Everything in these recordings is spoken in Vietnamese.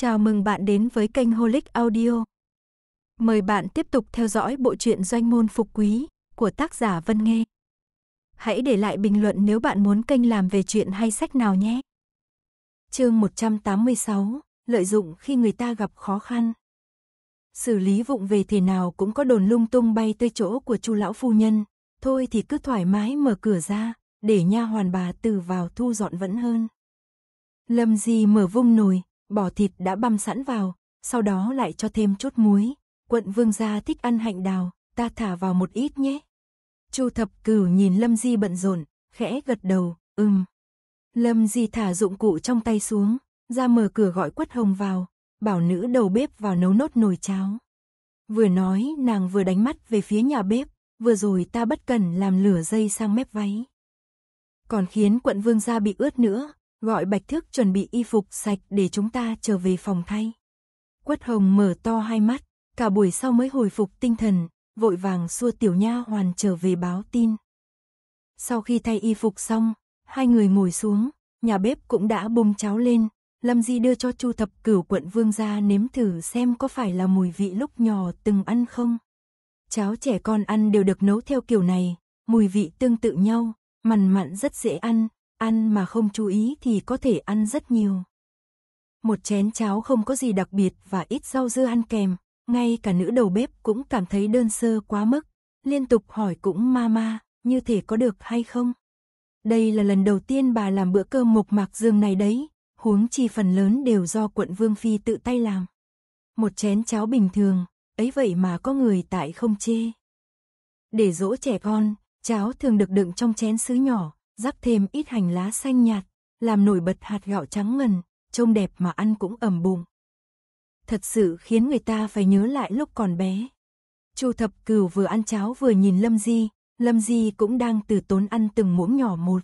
Chào mừng bạn đến với kênh Holic Audio. Mời bạn tiếp tục theo dõi bộ truyện Doanh môn phục quý của tác giả Vân Nghê. Hãy để lại bình luận nếu bạn muốn kênh làm về chuyện hay sách nào nhé. Chương 186: Lợi dụng khi người ta gặp khó khăn. Xử lý vụng về thế nào cũng có đồn lung tung bay tới chỗ của Chu lão phu nhân, thôi thì cứ thoải mái mở cửa ra, để nha hoàn bà từ vào thu dọn vẫn hơn. Lâm Di mở vung nồi, bỏ thịt đã băm sẵn vào, sau đó lại cho thêm chút muối. Quận vương gia thích ăn hạnh đào, ta thả vào một ít nhé. Chu thập cửu nhìn Lâm Di bận rộn, khẽ gật đầu, ừm. Lâm Di thả dụng cụ trong tay xuống, ra mở cửa gọi quất hồng vào, bảo nữ đầu bếp vào nấu nốt nồi cháo. Vừa nói nàng vừa đánh mắt về phía nhà bếp, vừa rồi ta bất cần làm lửa dây sang mép váy. Còn khiến quận vương gia bị ướt nữa, Gọi Bạch Thước chuẩn bị y phục sạch để chúng ta trở về phòng thay. Quất Hồng mở to hai mắt, cả buổi sau mới hồi phục tinh thần, vội vàng xua tiểu nha hoàn trở về báo tin. Sau khi thay y phục xong, hai người ngồi xuống, nhà bếp cũng đã bung cháo lên, Lâm Di đưa cho Chu Thập Cửu quận vương ra nếm thử xem có phải là mùi vị lúc nhỏ từng ăn không. Cháo trẻ con ăn đều được nấu theo kiểu này, mùi vị tương tự nhau, mằn mặn rất dễ ăn, Ăn mà không chú ý thì có thể ăn rất nhiều. Một chén cháo không có gì đặc biệt và ít rau dưa ăn kèm, ngay cả nữ đầu bếp cũng cảm thấy đơn sơ quá mức, liên tục hỏi cũng mama, như thể có được hay không. Đây là lần đầu tiên bà làm bữa cơm mộc mạc dương này đấy, huống chi phần lớn đều do quận Vương Phi tự tay làm. Một chén cháo bình thường, ấy vậy mà có người tại không chê. Để dỗ trẻ con, cháo thường được đựng trong chén sứ nhỏ, rắc thêm ít hành lá xanh nhạt, làm nổi bật hạt gạo trắng ngần, trông đẹp mà ăn cũng ẩm bụng. Thật sự khiến người ta phải nhớ lại lúc còn bé. Chu Thập Cửu vừa ăn cháo vừa nhìn Lâm Di, Lâm Di cũng đang từ tốn ăn từng muỗng nhỏ một.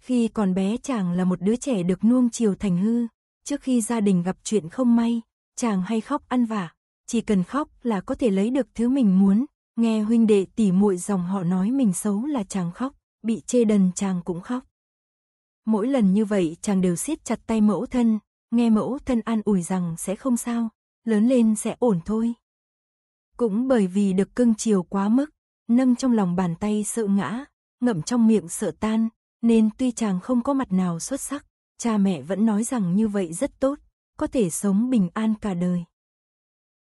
Khi còn bé chàng là một đứa trẻ được nuông chiều thành hư, trước khi gia đình gặp chuyện không may, chàng hay khóc ăn vả, chỉ cần khóc là có thể lấy được thứ mình muốn, nghe huynh đệ tỉ muội dòng họ nói mình xấu là chàng khóc bị chê đần chàng cũng khóc. Mỗi lần như vậy chàng đều siết chặt tay mẫu thân, nghe mẫu thân an ủi rằng sẽ không sao, lớn lên sẽ ổn thôi. Cũng bởi vì được cưng chiều quá mức, nâng trong lòng bàn tay sợ ngã, ngậm trong miệng sợ tan, nên tuy chàng không có mặt nào xuất sắc, cha mẹ vẫn nói rằng như vậy rất tốt, có thể sống bình an cả đời.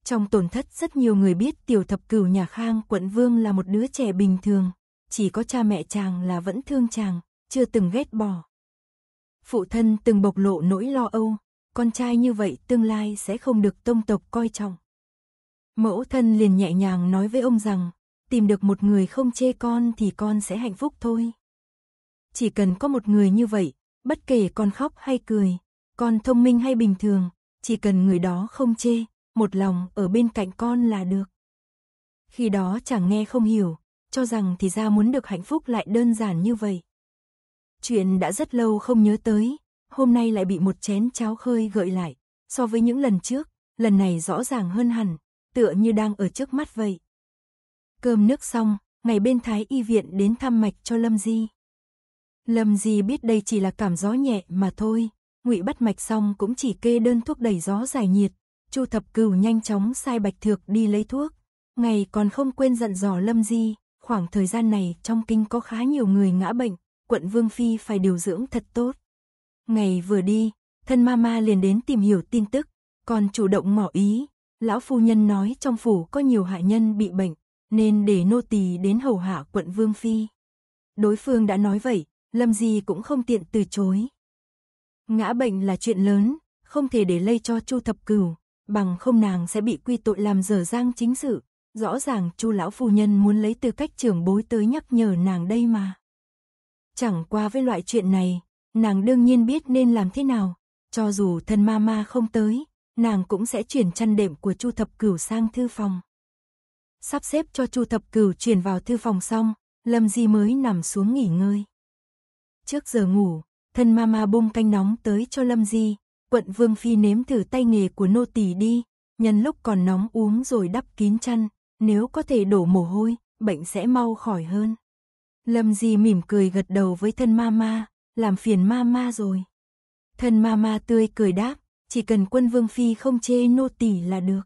Trong tổn thất rất nhiều người biết tiểu thập cửu nhà Khang quận Vương là một đứa trẻ bình thường, chỉ có cha mẹ chàng là vẫn thương chàng, chưa từng ghét bỏ. Phụ thân từng bộc lộ nỗi lo âu, con trai như vậy tương lai sẽ không được tông tộc coi trọng. Mẫu thân liền nhẹ nhàng nói với ông rằng, tìm được một người không chê con thì con sẽ hạnh phúc thôi. Chỉ cần có một người như vậy, bất kể con khóc hay cười, con thông minh hay bình thường, chỉ cần người đó không chê, một lòng ở bên cạnh con là được. Khi đó chẳng nghe không hiểu, cho rằng thì ra muốn được hạnh phúc lại đơn giản như vậy. Chuyện đã rất lâu không nhớ tới, hôm nay lại bị một chén cháo khơi gợi lại, so với những lần trước, lần này rõ ràng hơn hẳn, tựa như đang ở trước mắt vậy. Cơm nước xong, ngày bên Thái Y Viện đến thăm mạch cho Lâm Di. Lâm Di biết đây chỉ là cảm gió nhẹ mà thôi, ngụy bắt mạch xong cũng chỉ kê đơn thuốc đẩy gió giải nhiệt, Chu Thập Cửu nhanh chóng sai Bạch Thược đi lấy thuốc, ngày còn không quên dặn dò Lâm Di, Khoảng thời gian này trong kinh có khá nhiều người ngã bệnh, quận Vương Phi phải điều dưỡng thật tốt. Ngày vừa đi, thân mama liền đến tìm hiểu tin tức, còn chủ động ngỏ ý. Lão phu nhân nói trong phủ có nhiều hại nhân bị bệnh, nên để nô tỳ đến hầu hạ quận Vương Phi. Đối phương đã nói vậy, Lâm gì cũng không tiện từ chối. Ngã bệnh là chuyện lớn, không thể để lây cho Chu Thập Cửu, bằng không nàng sẽ bị quy tội làm dở giang chính sự, Rõ ràng chu lão phu nhân muốn lấy tư cách trưởng bối tới nhắc nhở nàng đây mà. Chẳng qua với loại chuyện này, nàng đương nhiên biết nên làm thế nào, cho dù thân ma ma không tới, nàng cũng sẽ chuyển chăn đệm của chu thập cửu sang thư phòng. Sắp xếp cho chu thập cửu chuyển vào thư phòng xong, Lâm Di mới nằm xuống nghỉ ngơi. Trước giờ ngủ, thân ma ma bung canh nóng tới cho Lâm Di, quận Vương Phi nếm thử tay nghề của nô tỳ đi, nhân lúc còn nóng uống rồi đắp kín chăn, nếu có thể đổ mồ hôi, bệnh sẽ mau khỏi hơn. Lâm Di mỉm cười gật đầu với thân mama, làm phiền mama rồi. Thân mama tươi cười đáp, chỉ cần quân vương phi không chê nô tỳ là được.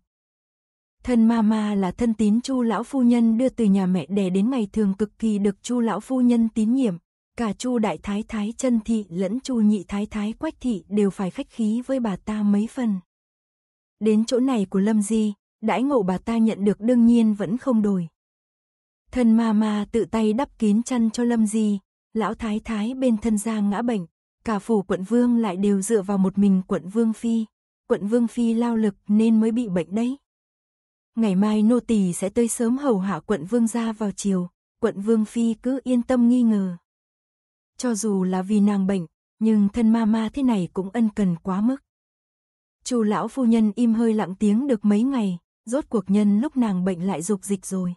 Thân mama là thân tín Chu lão phu nhân đưa từ nhà mẹ đẻ đến ngày thường cực kỳ được Chu lão phu nhân tín nhiệm, cả Chu đại thái thái chân thị lẫn Chu nhị thái thái Quách thị đều phải khách khí với bà ta mấy phần. Đến chỗ này của Lâm Di, đãi ngộ bà ta nhận được đương nhiên vẫn không đổi. Thân ma ma tự tay đắp kín chăn cho Lâm Di, lão thái thái bên thân giang ngã bệnh, cả phủ quận vương lại đều dựa vào một mình quận vương phi, quận vương phi lao lực nên mới bị bệnh đấy. Ngày mai nô tỳ sẽ tới sớm hầu hạ quận vương gia vào chiều, quận vương phi cứ yên tâm nghi ngờ. Cho dù là vì nàng bệnh, nhưng thân ma ma thế này cũng ân cần quá mức. Chu lão phu nhân im hơi lặng tiếng được mấy ngày, rốt cuộc nhân lúc nàng bệnh lại dục dịch rồi.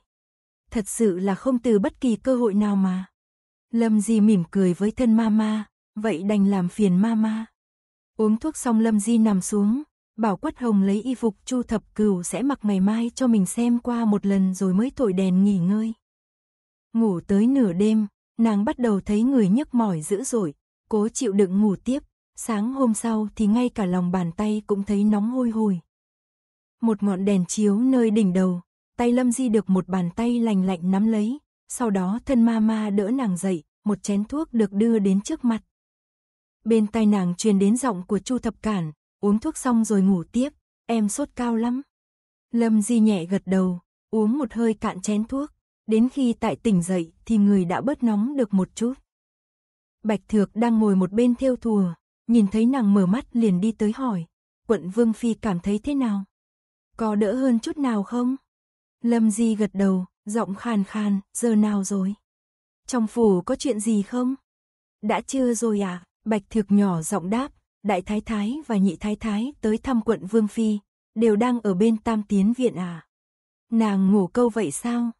Thật sự là không từ bất kỳ cơ hội nào mà. Lâm Di mỉm cười với thân mama, vậy đành làm phiền mama. Uống thuốc xong Lâm Di nằm xuống, bảo Quất Hồng lấy y phục Chu Thập Cửu sẽ mặc ngày mai cho mình xem qua một lần rồi mới thổi đèn nghỉ ngơi. Ngủ tới nửa đêm, nàng bắt đầu thấy người nhức mỏi dữ dội, cố chịu đựng ngủ tiếp, sáng hôm sau thì ngay cả lòng bàn tay cũng thấy nóng hôi hổi một ngọn đèn chiếu nơi đỉnh đầu, tay Lâm Di được một bàn tay lành lạnh nắm lấy, sau đó thân ma ma đỡ nàng dậy, một chén thuốc được đưa đến trước mặt. Bên tai nàng truyền đến giọng của Chu Thập Cản, uống thuốc xong rồi ngủ tiếp, em sốt cao lắm. Lâm Di nhẹ gật đầu, uống một hơi cạn chén thuốc, đến khi tại tỉnh dậy thì người đã bớt nóng được một chút. Bạch Thược đang ngồi một bên theo thùa, nhìn thấy nàng mở mắt liền đi tới hỏi, quận Vương Phi cảm thấy thế nào? Có đỡ hơn chút nào không? Lâm Di gật đầu, giọng khàn khàn, giờ nào rồi? Trong phủ có chuyện gì không? Đã chưa rồi à? Bạch Thược nhỏ giọng đáp, Đại Thái Thái và Nhị Thái Thái tới thăm quận Vương Phi, đều đang ở bên Tam Tiến Viện à? Nàng ngủ câu vậy sao?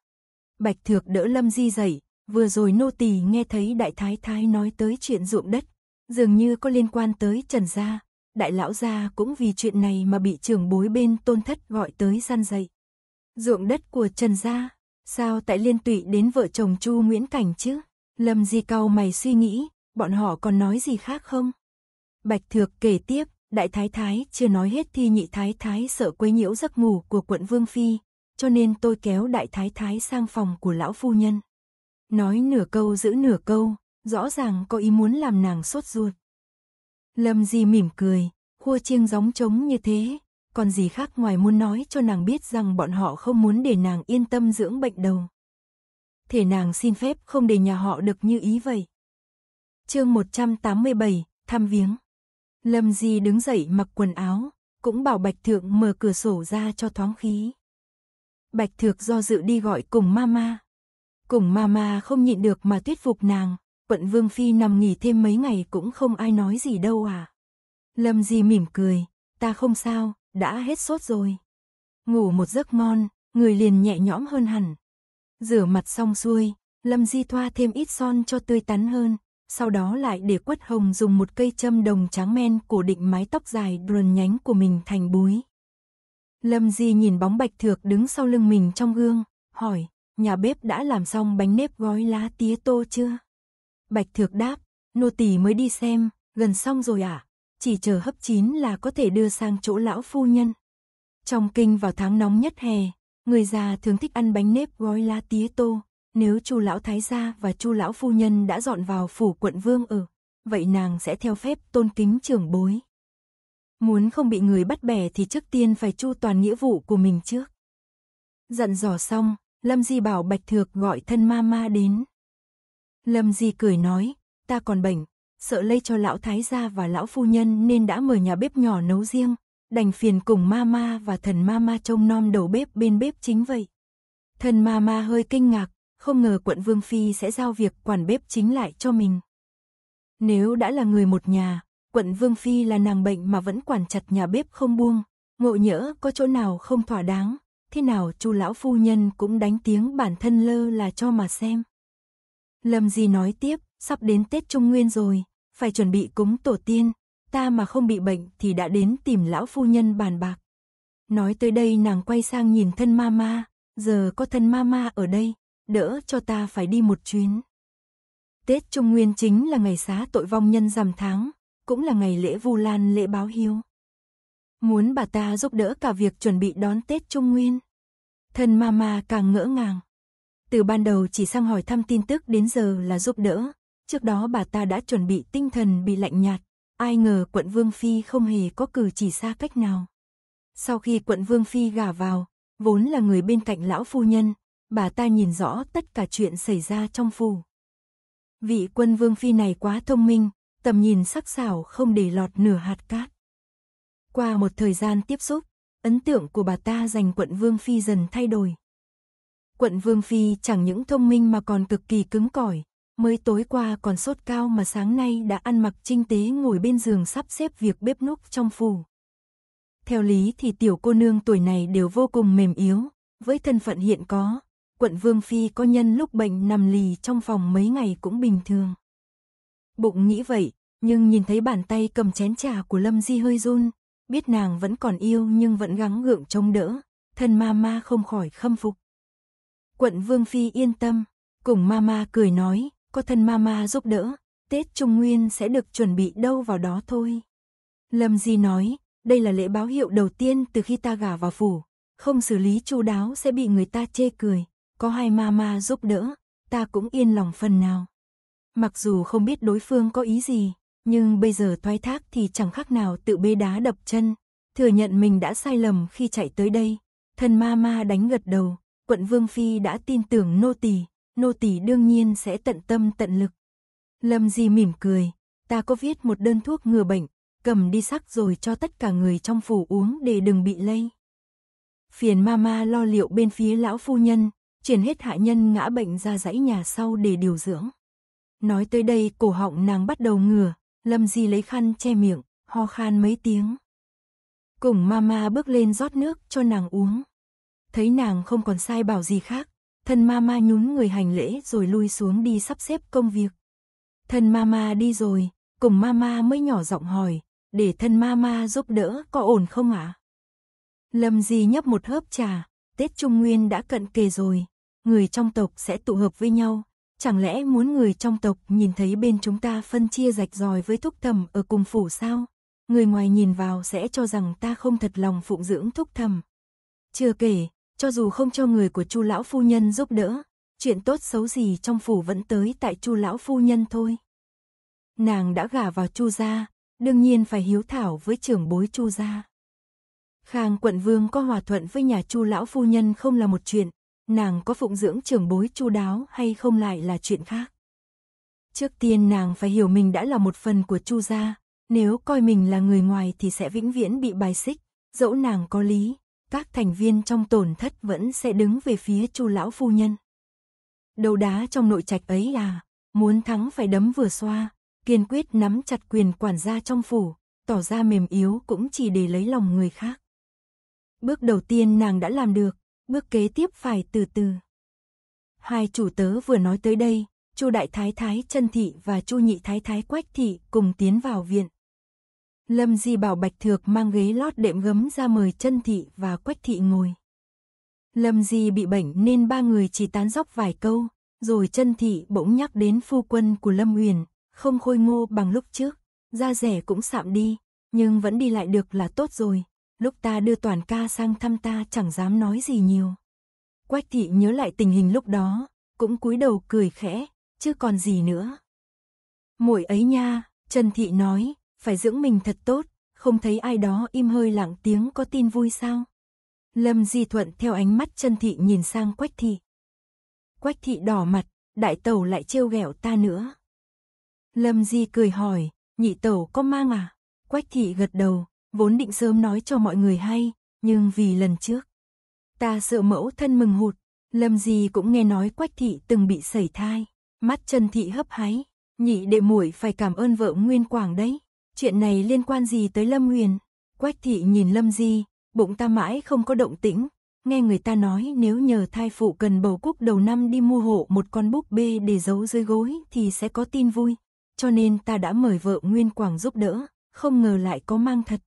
Bạch Thược đỡ Lâm Di dậy, vừa rồi nô tỳ nghe thấy Đại Thái Thái nói tới chuyện ruộng đất, dường như có liên quan tới Trần Gia, đại lão gia cũng vì chuyện này mà bị trưởng bối bên tôn thất gọi tới gian dậy. Ruộng đất của Trần Gia, sao tại liên tụy đến vợ chồng Chu Nguyễn Cảnh chứ? Lâm Di cao mày suy nghĩ, bọn họ còn nói gì khác không? Bạch Thược kể tiếp, đại thái thái chưa nói hết thì nhị thái thái sợ quấy nhiễu giấc ngủ của quận Vương Phi, cho nên tôi kéo đại thái thái sang phòng của lão phu nhân. Nói nửa câu giữ nửa câu, rõ ràng có ý muốn làm nàng sốt ruột. Lâm Di mỉm cười, khua chiêng gióng trống như thế, còn gì khác ngoài muốn nói cho nàng biết rằng bọn họ không muốn để nàng yên tâm dưỡng bệnh đầu. Thể nàng xin phép không để nhà họ được như ý vậy. chương 187, thăm viếng. Lâm Di đứng dậy mặc quần áo, cũng bảo Bạch Thượng mở cửa sổ ra cho thoáng khí. Bạch Thượng do dự đi gọi cùng mama. Cùng mama không nhịn được mà thuyết phục nàng, quận Vương Phi nằm nghỉ thêm mấy ngày cũng không ai nói gì đâu à. Lâm Di mỉm cười, ta không sao, đã hết sốt rồi. Ngủ một giấc ngon, người liền nhẹ nhõm hơn hẳn. Rửa mặt xong xuôi, Lâm Di thoa thêm ít son cho tươi tắn hơn, sau đó lại để quất hồng dùng một cây châm đồng trắng men cổ định mái tóc dài đườn nhánh của mình thành búi. Lâm Di nhìn bóng bạch thược đứng sau lưng mình trong gương, hỏi, nhà bếp đã làm xong bánh nếp gói lá tía tô chưa? Bạch Thược đáp, nô tỳ mới đi xem, gần xong rồi à? Chỉ chờ hấp chín là có thể đưa sang chỗ lão phu nhân. Trong kinh vào tháng nóng nhất hè, người già thường thích ăn bánh nếp gói lá tía tô. Nếu chu lão thái gia và chu lão phu nhân đã dọn vào phủ quận vương ở, vậy nàng sẽ theo phép tôn kính trưởng bối. Muốn không bị người bắt bẻ thì trước tiên phải chu toàn nghĩa vụ của mình trước. Dặn dò xong, Lâm Di bảo Bạch Thược gọi thân ma ma đến. Lâm Di cười nói, ta còn bệnh, sợ lây cho lão thái gia và lão phu nhân nên đã mở nhà bếp nhỏ nấu riêng, đành phiền cùng mama và thần mama trông nom đầu bếp bên bếp chính vậy. Thần mama hơi kinh ngạc, không ngờ quận Vương Phi sẽ giao việc quản bếp chính lại cho mình. Nếu đã là người một nhà, quận Vương Phi là nàng bệnh mà vẫn quản chặt nhà bếp không buông, ngộ nhỡ có chỗ nào không thỏa đáng, thế nào chu lão phu nhân cũng đánh tiếng bản thân lơ là cho mà xem. Lâm Di nói tiếp, sắp đến Tết Trung Nguyên rồi, phải chuẩn bị cúng tổ tiên, ta mà không bị bệnh thì đã đến tìm lão phu nhân bàn bạc. Nói tới đây nàng quay sang nhìn thân mama, giờ có thân mama ở đây, đỡ cho ta phải đi một chuyến. Tết Trung Nguyên chính là ngày xá tội vong nhân rằm tháng, cũng là ngày lễ Vu Lan lễ báo hiếu. Muốn bà ta giúp đỡ cả việc chuẩn bị đón Tết Trung Nguyên. Thân mama càng ngỡ ngàng, từ ban đầu chỉ sang hỏi thăm tin tức đến giờ là giúp đỡ. Trước đó bà ta đã chuẩn bị tinh thần bị lạnh nhạt. Ai ngờ quận Vương Phi không hề có cử chỉ xa cách nào. Sau khi quận Vương Phi gả vào, vốn là người bên cạnh lão phu nhân, bà ta nhìn rõ tất cả chuyện xảy ra trong phủ. Vị quân Vương Phi này quá thông minh, tầm nhìn sắc sảo không để lọt nửa hạt cát. Qua một thời gian tiếp xúc, ấn tượng của bà ta dành quận Vương Phi dần thay đổi. Quận Vương Phi chẳng những thông minh mà còn cực kỳ cứng cỏi, mới tối qua còn sốt cao mà sáng nay đã ăn mặc trinh tế ngồi bên giường sắp xếp việc bếp núc trong phủ. Theo lý thì tiểu cô nương tuổi này đều vô cùng mềm yếu, với thân phận hiện có, quận Vương Phi có nhân lúc bệnh nằm lì trong phòng mấy ngày cũng bình thường. Bụng nghĩ vậy, nhưng nhìn thấy bàn tay cầm chén trà của Lâm Di hơi run, biết nàng vẫn còn yêu nhưng vẫn gắng gượng trông đỡ, thân ma ma không khỏi khâm phục. Quận Vương Phi yên tâm, cùng Mama cười nói, có thân Mama giúp đỡ, Tết Trung Nguyên sẽ được chuẩn bị đâu vào đó thôi. Lâm Di nói, đây là lễ báo hiệu đầu tiên từ khi ta gả vào phủ, không xử lý chu đáo sẽ bị người ta chê cười, có hai Mama giúp đỡ, ta cũng yên lòng phần nào. Mặc dù không biết đối phương có ý gì, nhưng bây giờ thoái thác thì chẳng khác nào tự bê đá đập chân, thừa nhận mình đã sai lầm khi chạy tới đây. Thân Mama đánh gật đầu, quận Vương Phi đã tin tưởng nô tỳ, nô tỳ đương nhiên sẽ tận tâm tận lực. Lâm Di mỉm cười, ta có viết một đơn thuốc ngừa bệnh, cầm đi sắc rồi cho tất cả người trong phủ uống để đừng bị lây. Phiền mama lo liệu bên phía lão phu nhân, chuyển hết hạ nhân ngã bệnh ra dãy nhà sau để điều dưỡng. Nói tới đây cổ họng nàng bắt đầu ngửa, Lâm Di lấy khăn che miệng, ho khan mấy tiếng. Cùng mama bước lên rót nước cho nàng uống thấy nàng không còn sai bảo gì khác, thân mama nhún người hành lễ rồi lui xuống đi sắp xếp công việc. Thân mama đi rồi, cùng mama mới nhỏ giọng hỏi, để thân mama giúp đỡ có ổn không ạ? Lâm Di nhấp một hớp trà, Tết Trung Nguyên đã cận kề rồi, người trong tộc sẽ tụ hợp với nhau, chẳng lẽ muốn người trong tộc nhìn thấy bên chúng ta phân chia rạch ròi với thúc thầm ở cùng phủ sao? Người ngoài nhìn vào sẽ cho rằng ta không thật lòng phụng dưỡng thúc thầm. Chưa kể, cho dù không cho người của Chu lão phu nhân giúp đỡ, chuyện tốt xấu gì trong phủ vẫn tới tại Chu lão phu nhân thôi. Nàng đã gả vào Chu gia, đương nhiên phải hiếu thảo với trưởng bối Chu gia. Khang quận vương có hòa thuận với nhà Chu lão phu nhân không là một chuyện, nàng có phụng dưỡng trưởng bối chu đáo hay không lại là chuyện khác. Trước tiên nàng phải hiểu mình đã là một phần của Chu gia, nếu coi mình là người ngoài thì sẽ vĩnh viễn bị bài xích, dẫu nàng có lý, các thành viên trong tổn thất vẫn sẽ đứng về phía chu lão phu nhân. Đầu đá trong nội trạch ấy là muốn thắng phải đấm vừa xoa, kiên quyết nắm chặt quyền quản gia trong phủ, tỏ ra mềm yếu cũng chỉ để lấy lòng người khác. Bước đầu tiên nàng đã làm được, bước kế tiếp phải từ từ. Hai chủ tớ vừa nói tới đây, Chu đại thái thái chân thị và Chu nhị thái thái Quách thị cùng tiến vào viện. Lâm Di bảo Bạch Thược mang ghế lót đệm gấm ra mời chân thị và quách thị ngồi. Lâm Di bị bệnh nên ba người chỉ tán dóc vài câu, rồi chân thị bỗng nhắc đến phu quân của Lâm Uyển, không khôi ngô bằng lúc trước, da rẻ cũng sạm đi, nhưng vẫn đi lại được là tốt rồi, lúc ta đưa toàn ca sang thăm ta chẳng dám nói gì nhiều. Quách thị nhớ lại tình hình lúc đó, cũng cúi đầu cười khẽ, chứ còn gì nữa. Muội ấy nha, Trần thị nói, phải dưỡng mình thật tốt, không thấy ai đó im hơi lặng tiếng có tin vui sao? Lâm Di Thuận theo ánh mắt chân thị nhìn sang Quách Thị. Quách Thị đỏ mặt, đại tẩu lại trêu ghẹo ta nữa. Lâm Di cười hỏi, nhị tẩu có mang à? Quách Thị gật đầu, vốn định sớm nói cho mọi người hay, nhưng vì lần trước. Ta sợ mẫu thân mừng hụt, Lâm Di cũng nghe nói Quách Thị từng bị sẩy thai, mắt chân thị hấp háy, nhị đệ muội phải cảm ơn vợ Nguyên Quảng đấy. Chuyện này liên quan gì tới Lâm Huyền? Quách thị nhìn Lâm Di, bụng ta mãi không có động tĩnh. Nghe người ta nói nếu nhờ thai phụ cần bầu cúc đầu năm đi mua hộ một con búp bê để giấu dưới gối thì sẽ có tin vui. Cho nên ta đã mời vợ Nguyên Quảng giúp đỡ, không ngờ lại có mang thật.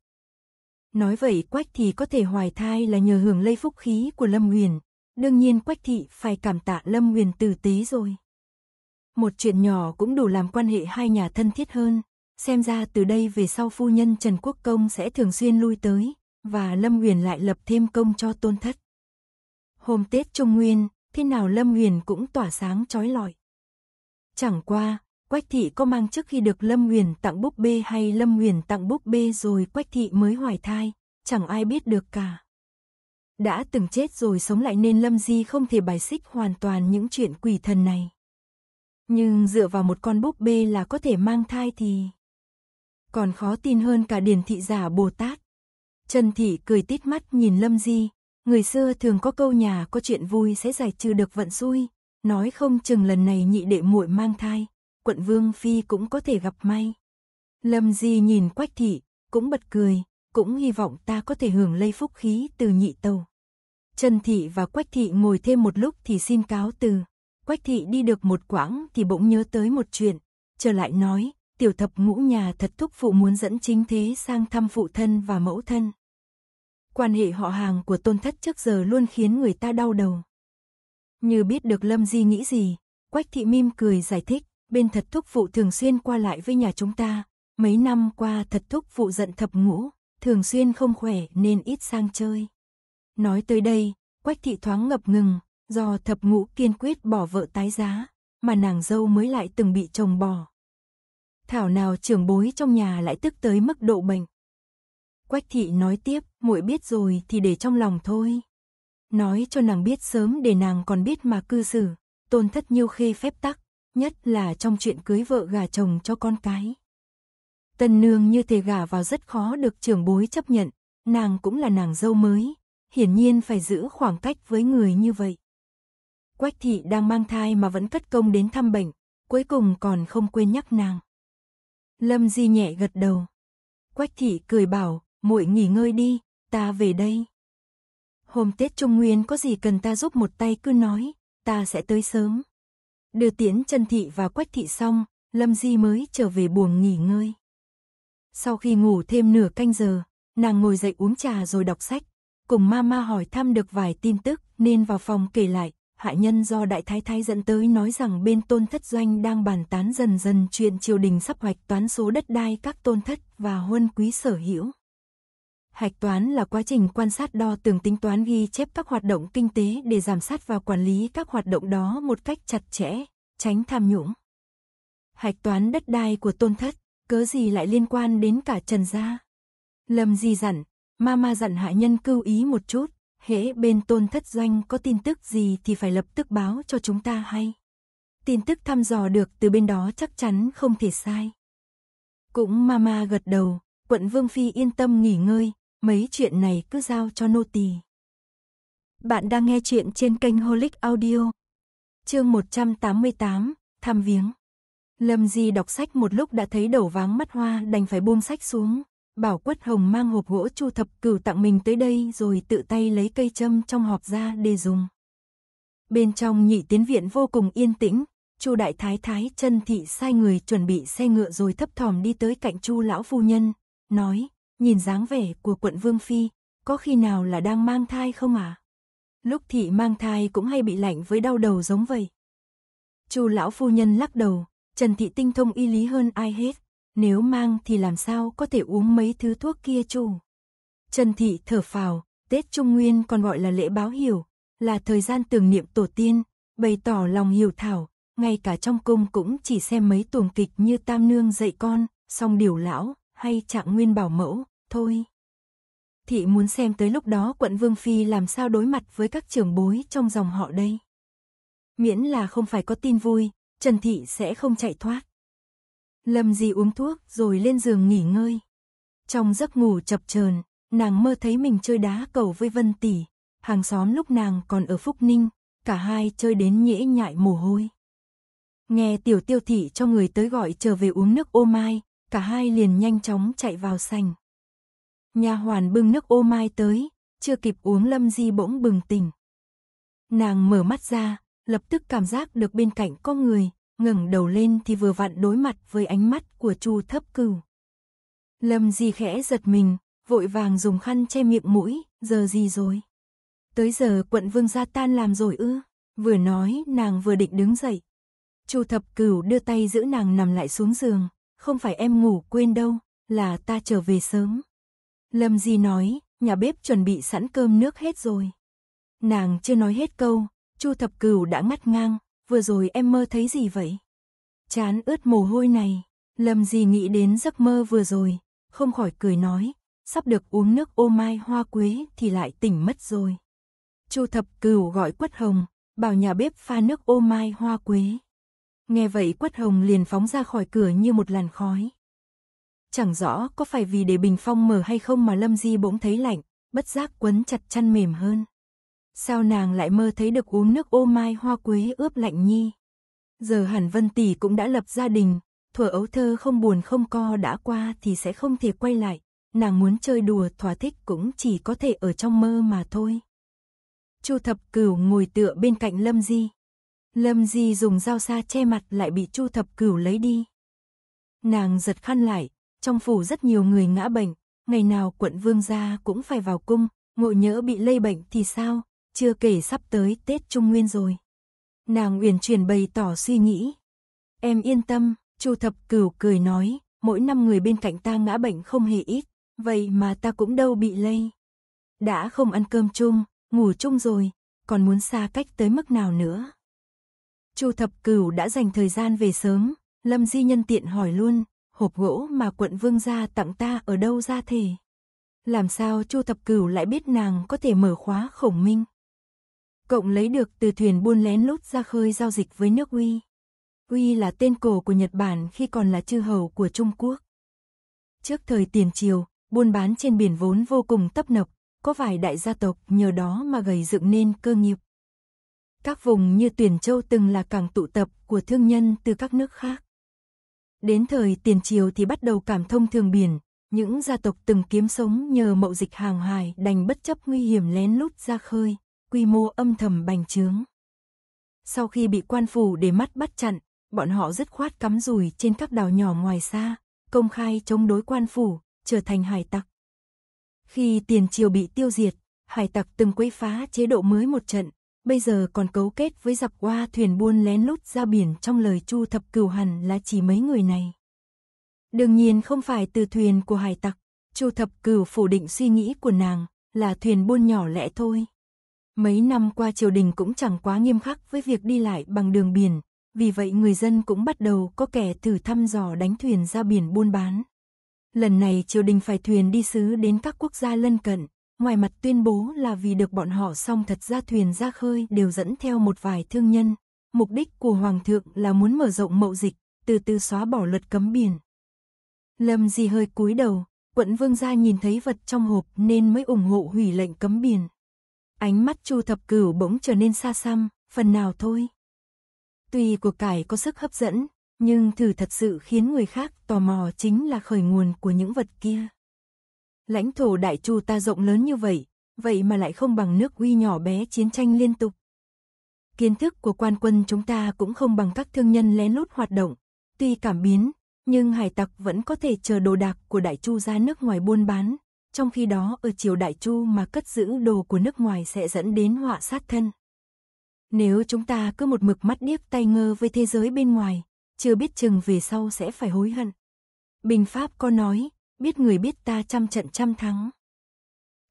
Nói vậy Quách Thị có thể hoài thai là nhờ hưởng lây phúc khí của Lâm Huyền. Đương nhiên Quách thị phải cảm tạ Lâm Huyền từ tí rồi. Một chuyện nhỏ cũng đủ làm quan hệ hai nhà thân thiết hơn, xem ra từ đây về sau phu nhân Trần Quốc Công sẽ thường xuyên lui tới, và Lâm Huyền lại lập thêm công cho tôn thất. Hôm Tết Trung Nguyên, thế nào Lâm Huyền cũng tỏa sáng trói lọi. Chẳng qua, Quách Thị có mang trước khi được Lâm Huyền tặng búp bê hay Lâm Huyền tặng búp bê rồi Quách Thị mới hoài thai, chẳng ai biết được cả. Đã từng chết rồi sống lại nên Lâm Di không thể bài xích hoàn toàn những chuyện quỷ thần này. Nhưng dựa vào một con búp bê là có thể mang thai thì còn khó tin hơn cả điển thị giả Bồ Tát. Trần Thị cười tít mắt nhìn Lâm Di, người xưa thường có câu nhà có chuyện vui sẽ giải trừ được vận xui, nói không chừng lần này nhị đệ muội mang thai, quận Vương Phi cũng có thể gặp may. Lâm Di nhìn Quách Thị, cũng bật cười, cũng hy vọng ta có thể hưởng lây phúc khí từ nhị tàu. Trần Thị và Quách Thị ngồi thêm một lúc thì xin cáo từ. Quách Thị đi được một quãng thì bỗng nhớ tới một chuyện, trở lại nói, tiểu thập ngũ nhà thật thúc phụ muốn dẫn chính thế sang thăm phụ thân và mẫu thân. Quan hệ họ hàng của tôn thất trước giờ luôn khiến người ta đau đầu. Như biết được Lâm Di nghĩ gì, Quách Thị Mim cười giải thích, bên thật thúc phụ thường xuyên qua lại với nhà chúng ta, mấy năm qua thật thúc phụ giận thập ngũ, thường xuyên không khỏe nên ít sang chơi. Nói tới đây, Quách Thị thoáng ngập ngừng, do thập ngũ kiên quyết bỏ vợ tái giá, mà nàng dâu mới lại từng bị chồng bỏ, Thảo nào trưởng bối trong nhà lại tức tới mức độ bệnh. Quách thị nói tiếp, muội biết rồi thì để trong lòng thôi. Nói cho nàng biết sớm để nàng còn biết mà cư xử, tôn thất nhiêu khê phép tắc, nhất là trong chuyện cưới vợ gà chồng cho con cái. Tân nương như thế gả vào rất khó được trưởng bối chấp nhận, nàng cũng là nàng dâu mới, hiển nhiên phải giữ khoảng cách với người như vậy. Quách thị đang mang thai mà vẫn cất công đến thăm bệnh, cuối cùng còn không quên nhắc nàng. Lâm Di nhẹ gật đầu. Quách thị cười bảo, muội nghỉ ngơi đi, ta về đây. Hôm Tết Trung Nguyên có gì cần ta giúp một tay cứ nói, ta sẽ tới sớm. Đưa tiễn Trần Thị và Quách Thị xong, Lâm Di mới trở về buồng nghỉ ngơi. Sau khi ngủ thêm nửa canh giờ, nàng ngồi dậy uống trà rồi đọc sách. Cùng mama hỏi thăm được vài tin tức nên vào phòng kể lại, hạ nhân do đại thái thái dẫn tới nói rằng bên tôn thất doanh đang bàn tán dần dần chuyện triều đình sắp hoạch toán số đất đai các tôn thất và huân quý sở hữu. Hạch toán là quá trình quan sát đo tường tính toán ghi chép các hoạt động kinh tế để giám sát và quản lý các hoạt động đó một cách chặt chẽ, tránh tham nhũng. Hạch toán đất đai của tôn thất, cớ gì lại liên quan đến cả Trần Gia? Lâm Di dặn, ma ma dặn hạ nhân cưu ý một chút, hễ bên tôn thất doanh có tin tức gì thì phải lập tức báo cho chúng ta hay. Tin tức thăm dò được từ bên đó chắc chắn không thể sai. Cũng mama gật đầu, quận Vương Phi yên tâm nghỉ ngơi, mấy chuyện này cứ giao cho nô tỳ. Bạn đang nghe chuyện trên kênh Holic Audio. Chương 188, thăm viếng. Lâm Di đọc sách một lúc đã thấy đầu váng mắt hoa đành phải buông sách xuống. Bảo Quất Hồng mang hộp gỗ chu thập cửu tặng mình tới đây rồi tự tay lấy cây châm trong hộp ra để dùng. Bên trong nhị tiến viện vô cùng yên tĩnh, Chu đại thái thái chân thị sai người chuẩn bị xe ngựa rồi thấp thỏm đi tới cạnh Chu lão phu nhân, nói: "Nhìn dáng vẻ của quận vương phi, có khi nào là đang mang thai không À? Lúc thị mang thai cũng hay bị lạnh với đau đầu giống vậy. Chu lão phu nhân lắc đầu, Trần thị tinh thông y lý hơn ai hết, nếu mang thì làm sao có thể uống mấy thứ thuốc kia chủ. Trần Thị thở phào, Tết Trung Nguyên còn gọi là lễ báo hiểu, là thời gian tưởng niệm tổ tiên, bày tỏ lòng hiểu thảo, ngay cả trong cung cũng chỉ xem mấy tuồng kịch như Tam Nương dạy con, song điều lão, hay trạng nguyên bảo mẫu, thôi. Thị muốn xem tới lúc đó quận Vương Phi làm sao đối mặt với các trưởng bối trong dòng họ đây. Miễn là không phải có tin vui, Trần Thị sẽ không chạy thoát. Lâm Di uống thuốc rồi lên giường nghỉ ngơi. Trong giấc ngủ chập chờn, nàng mơ thấy mình chơi đá cầu với Vân Tỷ, hàng xóm lúc nàng còn ở Phúc Ninh, cả hai chơi đến nhễ nhại mồ hôi. Nghe tiểu tiêu thị cho người tới gọi trở về uống nước ô mai, cả hai liền nhanh chóng chạy vào sành. Nhà hoàn bưng nước ô mai tới, chưa kịp uống Lâm Di bỗng bừng tỉnh. Nàng mở mắt ra, lập tức cảm giác được bên cạnh có người, ngẩng đầu lên thì vừa vặn đối mặt với ánh mắt của Chu Thấp Cửu. Lâm Di khẽ giật mình, vội vàng dùng khăn che miệng mũi, giờ gì rồi? Tới giờ quận vương gia tan làm rồi ư? Vừa nói, nàng vừa định đứng dậy. Chu Thập Cửu đưa tay giữ nàng nằm lại xuống giường, không phải em ngủ quên đâu, là ta trở về sớm. Lâm Di nói, nhà bếp chuẩn bị sẵn cơm nước hết rồi. Nàng chưa nói hết câu, Chu Thập Cửu đã ngắt ngang, vừa rồi em mơ thấy gì vậy? Chán ướt mồ hôi này, lầm gì nghĩ đến giấc mơ vừa rồi, không khỏi cười nói, sắp được uống nước ô mai hoa quế thì lại tỉnh mất rồi. Chu thập cửu gọi quất hồng, bảo nhà bếp pha nước ô mai hoa quế. Nghe vậy quất hồng liền phóng ra khỏi cửa như một làn khói. Chẳng rõ có phải vì để bình phong mở hay không mà Lâm Di bỗng thấy lạnh, bất giác quấn chặt chăn mềm hơn. Sao nàng lại mơ thấy được uống nước ô mai hoa quế ướp lạnh nhi? Giờ hẳn Vân Tỷ cũng đã lập gia đình, thuở ấu thơ không buồn không co đã qua thì sẽ không thể quay lại, nàng muốn chơi đùa thỏa thích cũng chỉ có thể ở trong mơ mà thôi. Chu Thập Cửu ngồi tựa bên cạnh Lâm Di. Lâm Di dùng dao sa che mặt lại bị Chu Thập Cửu lấy đi. Nàng giật khăn lại, trong phủ rất nhiều người ngã bệnh, ngày nào quận vương gia cũng phải vào cung, ngộ nhỡ bị lây bệnh thì sao, chưa kể sắp tới Tết Trung Nguyên rồi. Nàng uyển chuyển bày tỏ suy nghĩ. Em yên tâm, Chu Thập Cửu cười nói, mỗi năm người bên cạnh ta ngã bệnh không hề ít, vậy mà ta cũng đâu bị lây. Đã không ăn cơm chung, ngủ chung rồi, còn muốn xa cách tới mức nào nữa. Chu Thập Cửu đã dành thời gian về sớm, Lâm Di nhân tiện hỏi luôn, hộp gỗ mà quận vương gia tặng ta ở đâu ra thể. Làm sao Chu Thập Cửu lại biết nàng có thể mở khóa khổng minh? cộng lấy được từ thuyền buôn lén lút ra khơi giao dịch với nước Uy. Uy là tên cổ của Nhật Bản khi còn là chư hầu của Trung Quốc. Trước thời tiền triều, buôn bán trên biển vốn vô cùng tấp nập, có vài đại gia tộc nhờ đó mà gầy dựng nên cơ nghiệp. Các vùng như Tuyển Châu từng là cảng tụ tập của thương nhân từ các nước khác. Đến thời tiền triều thì bắt đầu cảm thông thường biển, những gia tộc từng kiếm sống nhờ mậu dịch hàng hài đành bất chấp nguy hiểm lén lút ra khơi quy mô âm thầm bành trướng. Sau khi bị quan phủ để mắt bắt chặn, bọn họ dứt khoát cắm rùi trên các đảo nhỏ ngoài xa, công khai chống đối quan phủ, trở thành hải tặc. Khi tiền triều bị tiêu diệt, hải tặc từng quấy phá chế độ mới một trận, bây giờ còn cấu kết với dọc qua thuyền buôn lén lút ra biển trong lời Chu Thập Cửu hẳn là chỉ mấy người này. Đương nhiên không phải từ thuyền của hải tặc, Chu Thập Cửu phủ định suy nghĩ của nàng, là thuyền buôn nhỏ lẽ thôi. Mấy năm qua triều đình cũng chẳng quá nghiêm khắc với việc đi lại bằng đường biển, vì vậy người dân cũng bắt đầu có kẻ thử thăm dò đánh thuyền ra biển buôn bán. Lần này triều đình phải thuyền đi sứ đến các quốc gia lân cận, ngoài mặt tuyên bố là vì được bọn họ xong thật ra thuyền ra khơi đều dẫn theo một vài thương nhân. Mục đích của Hoàng thượng là muốn mở rộng mậu dịch, từ từ xóa bỏ luật cấm biển. Lâm Di hơi cúi đầu, quận vương gia nhìn thấy vật trong hộp nên mới ủng hộ hủy lệnh cấm biển. Ánh mắt Chu Thập Cửu bỗng trở nên xa xăm, phần nào thôi. Tuy cuộc cải có sức hấp dẫn, nhưng thử thật sự khiến người khác tò mò chính là khởi nguồn của những vật kia. Lãnh thổ đại chu ta rộng lớn như vậy, vậy mà lại không bằng nước uy nhỏ bé chiến tranh liên tục. Kiến thức của quan quân chúng ta cũng không bằng các thương nhân lén lút hoạt động, tuy cảm biến, nhưng hải tặc vẫn có thể chờ đồ đạc của đại chu ra nước ngoài buôn bán, trong khi đó ở triều Đại Chu mà cất giữ đồ của nước ngoài sẽ dẫn đến họa sát thân. Nếu chúng ta cứ một mực mắt điếc tay ngơ với thế giới bên ngoài, chưa biết chừng về sau sẽ phải hối hận. Bình Pháp có nói, biết người biết ta trăm trận trăm thắng.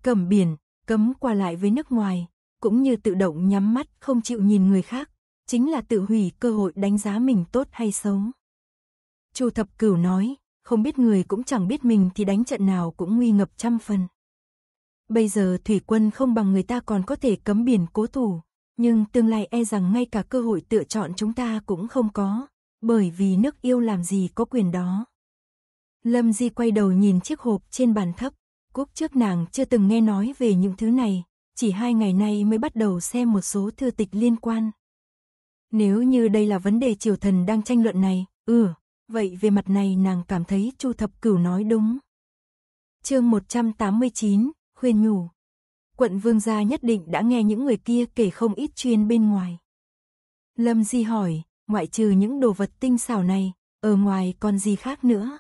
Cầm biển, cấm qua lại với nước ngoài, cũng như tự động nhắm mắt không chịu nhìn người khác, chính là tự hủy cơ hội đánh giá mình tốt hay xấu. Chu Thập Cửu nói, không biết người cũng chẳng biết mình thì đánh trận nào cũng nguy ngập trăm phần. Bây giờ thủy quân không bằng người ta còn có thể cấm biển cố thủ, nhưng tương lai e rằng ngay cả cơ hội tự chọn chúng ta cũng không có, bởi vì nước yêu làm gì có quyền đó. Lâm Di quay đầu nhìn chiếc hộp trên bàn thấp, cúc trước nàng chưa từng nghe nói về những thứ này, chỉ hai ngày nay mới bắt đầu xem một số thư tịch liên quan. Nếu như đây là vấn đề triều thần đang tranh luận này, ừ, Vậy về mặt này nàng cảm thấy Chu Thập Cửu nói đúng. Chương 189, khuyên nhủ. Quận Vương gia nhất định đã nghe những người kia kể không ít chuyên bên ngoài. Lâm Di hỏi, ngoại trừ những đồ vật tinh xảo này, ở ngoài còn gì khác nữa?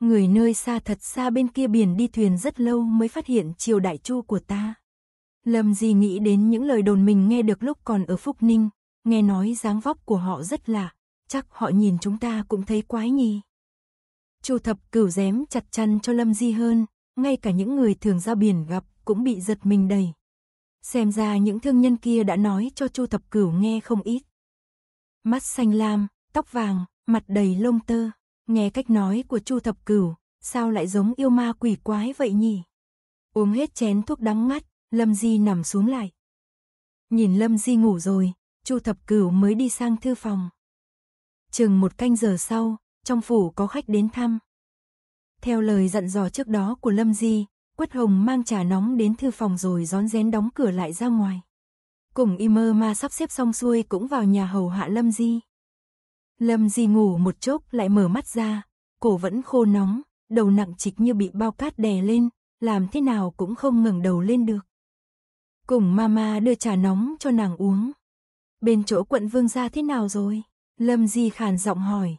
Người nơi xa thật xa bên kia biển đi thuyền rất lâu mới phát hiện triều đại chu của ta. Lâm Di nghĩ đến những lời đồn mình nghe được lúc còn ở Phúc Ninh, nghe nói dáng vóc của họ rất lạ, chắc họ nhìn chúng ta cũng thấy quái nhỉ. Chu thập cửu dém chặt chăn cho Lâm Di hơn, ngay cả những người thường ra biển gặp cũng bị giật mình đầy. Xem ra những thương nhân kia đã nói cho Chu thập cửu nghe không ít. Mắt xanh lam, tóc vàng, mặt đầy lông tơ, nghe cách nói của Chu thập cửu, sao lại giống yêu ma quỷ quái vậy nhỉ? Uống hết chén thuốc đắng ngắt, Lâm Di nằm xuống lại. Nhìn Lâm Di ngủ rồi, Chu thập cửu mới đi sang thư phòng. Chừng một canh giờ sau, trong phủ có khách đến thăm. Theo lời dặn dò trước đó của Lâm Di, Quất Hồng mang trà nóng đến thư phòng rồi rón rén đóng cửa lại ra ngoài. Cùng y mơ ma sắp xếp xong xuôi cũng vào nhà hầu hạ Lâm Di. Lâm Di ngủ một chốc lại mở mắt ra, cổ vẫn khô nóng, đầu nặng trịch như bị bao cát đè lên, làm thế nào cũng không ngẩng đầu lên được. Cùng mama đưa trà nóng cho nàng uống. Bên chỗ quận vương ra thế nào rồi? Lâm Di khàn giọng hỏi.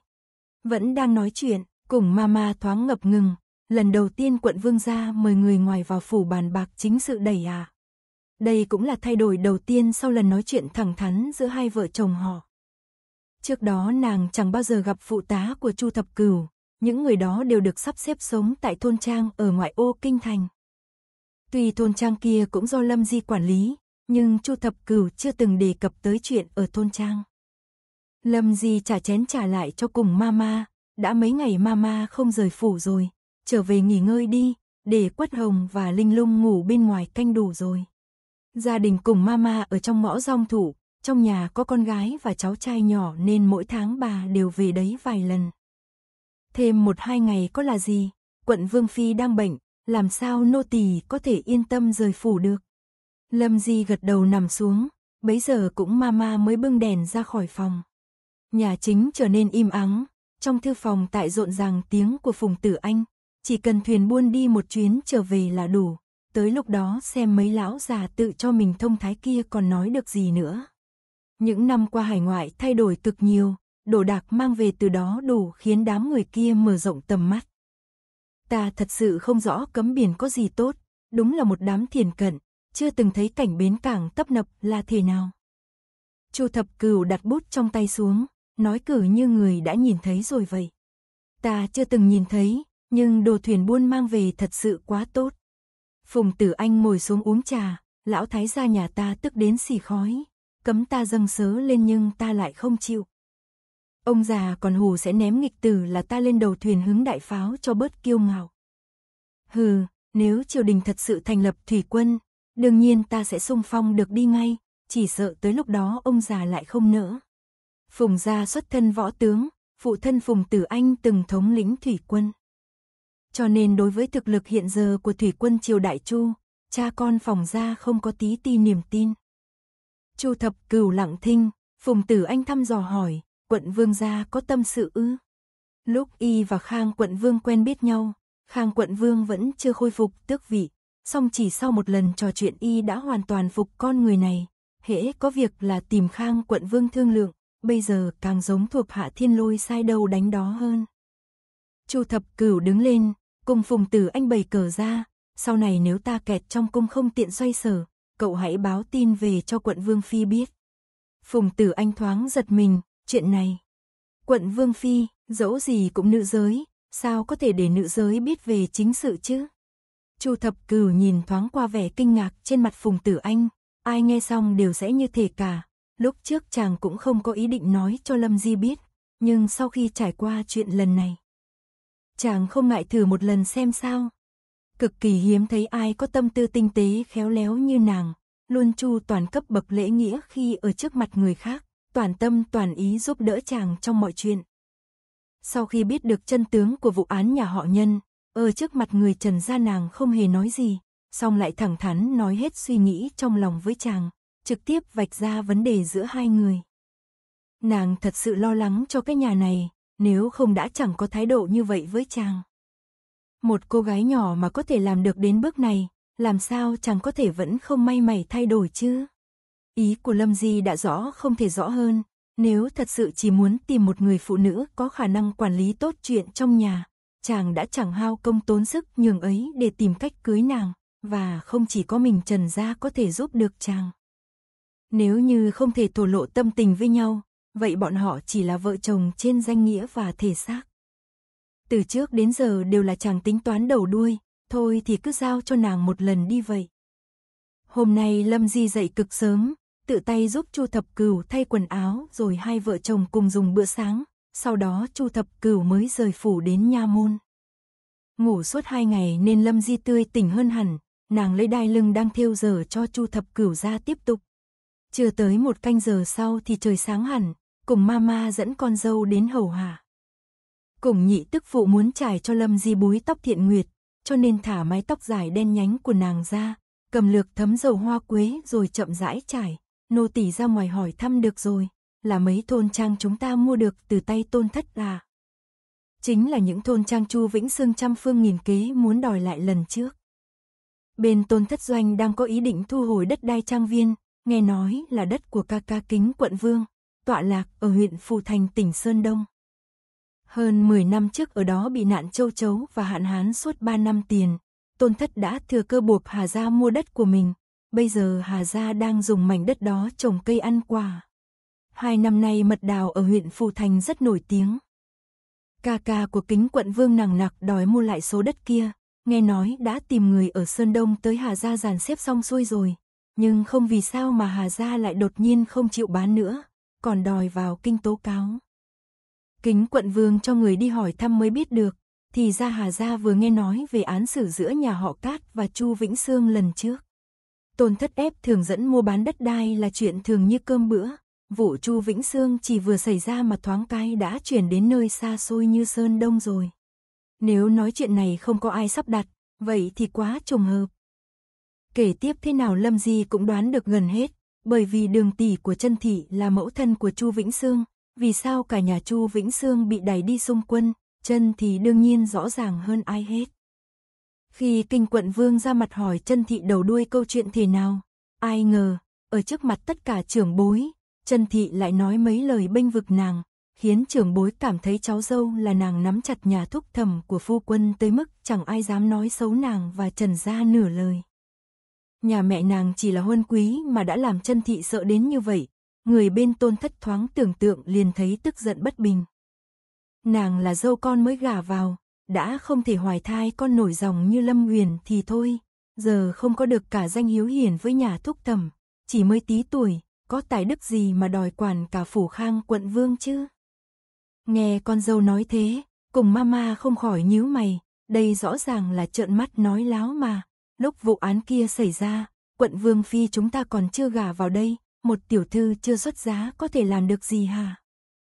Vẫn đang nói chuyện, cùng mama thoáng ngập ngừng. Lần đầu tiên quận vương gia mời người ngoài vào phủ bàn bạc chính sự đẩy à. Đây cũng là thay đổi đầu tiên sau lần nói chuyện thẳng thắn giữa hai vợ chồng họ. Trước đó nàng chẳng bao giờ gặp phụ tá của Chu Thập Cửu, những người đó đều được sắp xếp sống tại thôn trang ở ngoại ô kinh thành. Tuy thôn trang kia cũng do Lâm Di quản lý, nhưng Chu Thập Cửu chưa từng đề cập tới chuyện ở thôn trang. Lâm Di trả chén trả lại cho cùng mama, đã mấy ngày mama không rời phủ rồi, trở về nghỉ ngơi đi, để Quất Hồng và Linh Lung ngủ bên ngoài canh đủ rồi. Gia đình cùng mama ở trong mõ rong thủ, trong nhà có con gái và cháu trai nhỏ nên mỗi tháng bà đều về đấy vài lần. Thêm một hai ngày có là gì, quận Vương Phi đang bệnh, làm sao nô tỳ có thể yên tâm rời phủ được. Lâm Di gật đầu nằm xuống, bấy giờ cũng mama mới bưng đèn ra khỏi phòng. Nhà chính trở nên im ắng, trong thư phòng tại rộn ràng tiếng của Phùng Tử Anh, chỉ cần thuyền buôn đi một chuyến trở về là đủ, tới lúc đó xem mấy lão già tự cho mình thông thái kia còn nói được gì nữa. Những năm qua hải ngoại thay đổi cực nhiều, đồ đạc mang về từ đó đủ khiến đám người kia mở rộng tầm mắt. Ta thật sự không rõ cấm biển có gì tốt, đúng là một đám thiền cận, chưa từng thấy cảnh bến cảng tấp nập là thế nào. Chu thập cửu đặt bút trong tay xuống, nói cử như người đã nhìn thấy rồi vậy. Ta chưa từng nhìn thấy, nhưng đồ thuyền buôn mang về thật sự quá tốt. Phùng tử anh ngồi xuống uống trà, lão thái gia nhà ta tức đến xì khói, cấm ta dâng sớ lên nhưng ta lại không chịu. Ông già còn hù sẽ ném nghịch tử là ta lên đầu thuyền hứng đại pháo cho bớt kiêu ngạo. Hừ, nếu triều đình thật sự thành lập thủy quân, đương nhiên ta sẽ sung phong được đi ngay, chỉ sợ tới lúc đó ông già lại không nỡ. Phùng gia xuất thân võ tướng, phụ thân Phùng Tử Anh từng thống lĩnh thủy quân. Cho nên đối với thực lực hiện giờ của thủy quân triều Đại Chu, cha con phùng gia không có tí ti niềm tin. Chu thập cửu lặng thinh, Phùng Tử Anh thăm dò hỏi, quận vương gia có tâm sự ư? Lúc y và Khang quận vương quen biết nhau, Khang quận vương vẫn chưa khôi phục tước vị, song chỉ sau một lần trò chuyện y đã hoàn toàn phục con người này, hễ có việc là tìm Khang quận vương thương lượng bây giờ càng giống thuộc hạ thiên lôi sai đầu đánh đó hơn. Chu thập cửu đứng lên, cùng phùng tử anh bày cờ ra, sau này nếu ta kẹt trong cung không tiện xoay sở, cậu hãy báo tin về cho quận Vương Phi biết. Phùng tử anh thoáng giật mình, chuyện này. Quận Vương Phi, dẫu gì cũng nữ giới, sao có thể để nữ giới biết về chính sự chứ? Chu thập cửu nhìn thoáng qua vẻ kinh ngạc trên mặt Phùng Tử Anh, ai nghe xong đều sẽ như thể cả, Lúc trước chàng cũng không có ý định nói cho Lâm Di biết, nhưng sau khi trải qua chuyện lần này, chàng không ngại thử một lần xem sao. Cực kỳ hiếm thấy ai có tâm tư tinh tế khéo léo như nàng, luôn chu toàn cấp bậc lễ nghĩa khi ở trước mặt người khác, toàn tâm toàn ý giúp đỡ chàng trong mọi chuyện. Sau khi biết được chân tướng của vụ án nhà họ nhân, ở trước mặt người trần gia nàng không hề nói gì, song lại thẳng thắn nói hết suy nghĩ trong lòng với chàng trực tiếp vạch ra vấn đề giữa hai người. Nàng thật sự lo lắng cho cái nhà này, nếu không đã chẳng có thái độ như vậy với chàng. Một cô gái nhỏ mà có thể làm được đến bước này, làm sao chàng có thể vẫn không may mày thay đổi chứ? Ý của Lâm Di đã rõ không thể rõ hơn, nếu thật sự chỉ muốn tìm một người phụ nữ có khả năng quản lý tốt chuyện trong nhà, chàng đã chẳng hao công tốn sức nhường ấy để tìm cách cưới nàng, và không chỉ có mình Trần Gia có thể giúp được chàng. Nếu như không thể thổ lộ tâm tình với nhau, vậy bọn họ chỉ là vợ chồng trên danh nghĩa và thể xác. Từ trước đến giờ đều là chàng tính toán đầu đuôi, thôi thì cứ giao cho nàng một lần đi vậy. Hôm nay Lâm Di dậy cực sớm, tự tay giúp Chu Thập Cửu thay quần áo rồi hai vợ chồng cùng dùng bữa sáng, sau đó Chu Thập Cửu mới rời phủ đến nha môn. Ngủ suốt hai ngày nên Lâm Di tươi tỉnh hơn hẳn, nàng lấy đai lưng đang thiêu giờ cho Chu Thập Cửu ra tiếp tục. Chưa tới một canh giờ sau thì trời sáng hẳn, cùng mama dẫn con dâu đến hầu hạ. Cùng nhị tức phụ muốn trải cho Lâm Di búi tóc thiện nguyệt, cho nên thả mái tóc dài đen nhánh của nàng ra, cầm lược thấm dầu hoa quế rồi chậm rãi trải. Nô tỳ ra ngoài hỏi thăm được rồi, là mấy thôn trang chúng ta mua được từ tay tôn thất là, Chính là những thôn trang Chu Vĩnh Sương trăm phương nghìn kế muốn đòi lại lần trước. Bên tôn thất doanh đang có ý định thu hồi đất đai trang viên, nghe nói là đất của ca ca kính quận Vương, tọa lạc ở huyện Phù Thành tỉnh Sơn Đông. Hơn 10 năm trước ở đó bị nạn châu chấu và hạn hán suốt 3 năm tiền, Tôn Thất đã thừa cơ buộc Hà Gia mua đất của mình, bây giờ Hà Gia đang dùng mảnh đất đó trồng cây ăn quả. Hai năm nay mật đào ở huyện Phù Thành rất nổi tiếng. Ca ca của kính quận Vương nàng nặc đòi mua lại số đất kia, nghe nói đã tìm người ở Sơn Đông tới Hà Gia dàn xếp xong xuôi rồi, nhưng không vì sao mà Hà Gia lại đột nhiên không chịu bán nữa, còn đòi vào kinh tố cáo. Kính quận vương cho người đi hỏi thăm mới biết được, thì ra Hà Gia vừa nghe nói về án xử giữa nhà họ Cát và Chu Vĩnh Sương lần trước. Tôn thất ép thường dẫn mua bán đất đai là chuyện thường như cơm bữa, vụ Chu Vĩnh Sương chỉ vừa xảy ra mà thoáng cai đã chuyển đến nơi xa xôi như Sơn Đông rồi. Nếu nói chuyện này không có ai sắp đặt, vậy thì quá trùng hợp. Kể tiếp thế nào Lâm Di cũng đoán được gần hết, bởi vì đường tỷ của chân thị là mẫu thân của Chu Vĩnh Sương, vì sao cả nhà Chu Vĩnh Sương bị đẩy đi xung quân, chân thì đương nhiên rõ ràng hơn ai hết. Khi kinh quận vương ra mặt hỏi chân thị đầu đuôi câu chuyện thế nào, ai ngờ, ở trước mặt tất cả trưởng bối, chân thị lại nói mấy lời bênh vực nàng, khiến trưởng bối cảm thấy cháu dâu là nàng nắm chặt nhà thúc thầm của phu quân tới mức chẳng ai dám nói xấu nàng và trần ra nửa lời nhà mẹ nàng chỉ là huân quý mà đã làm chân thị sợ đến như vậy, người bên tôn thất thoáng tưởng tượng liền thấy tức giận bất bình. Nàng là dâu con mới gả vào, đã không thể hoài thai con nổi dòng như Lâm Nguyền thì thôi, giờ không có được cả danh hiếu hiển với nhà thúc thẩm, chỉ mới tí tuổi, có tài đức gì mà đòi quản cả phủ khang quận vương chứ. Nghe con dâu nói thế, cùng mama không khỏi nhíu mày, đây rõ ràng là trợn mắt nói láo mà. Lúc vụ án kia xảy ra, quận Vương Phi chúng ta còn chưa gả vào đây, một tiểu thư chưa xuất giá có thể làm được gì hả?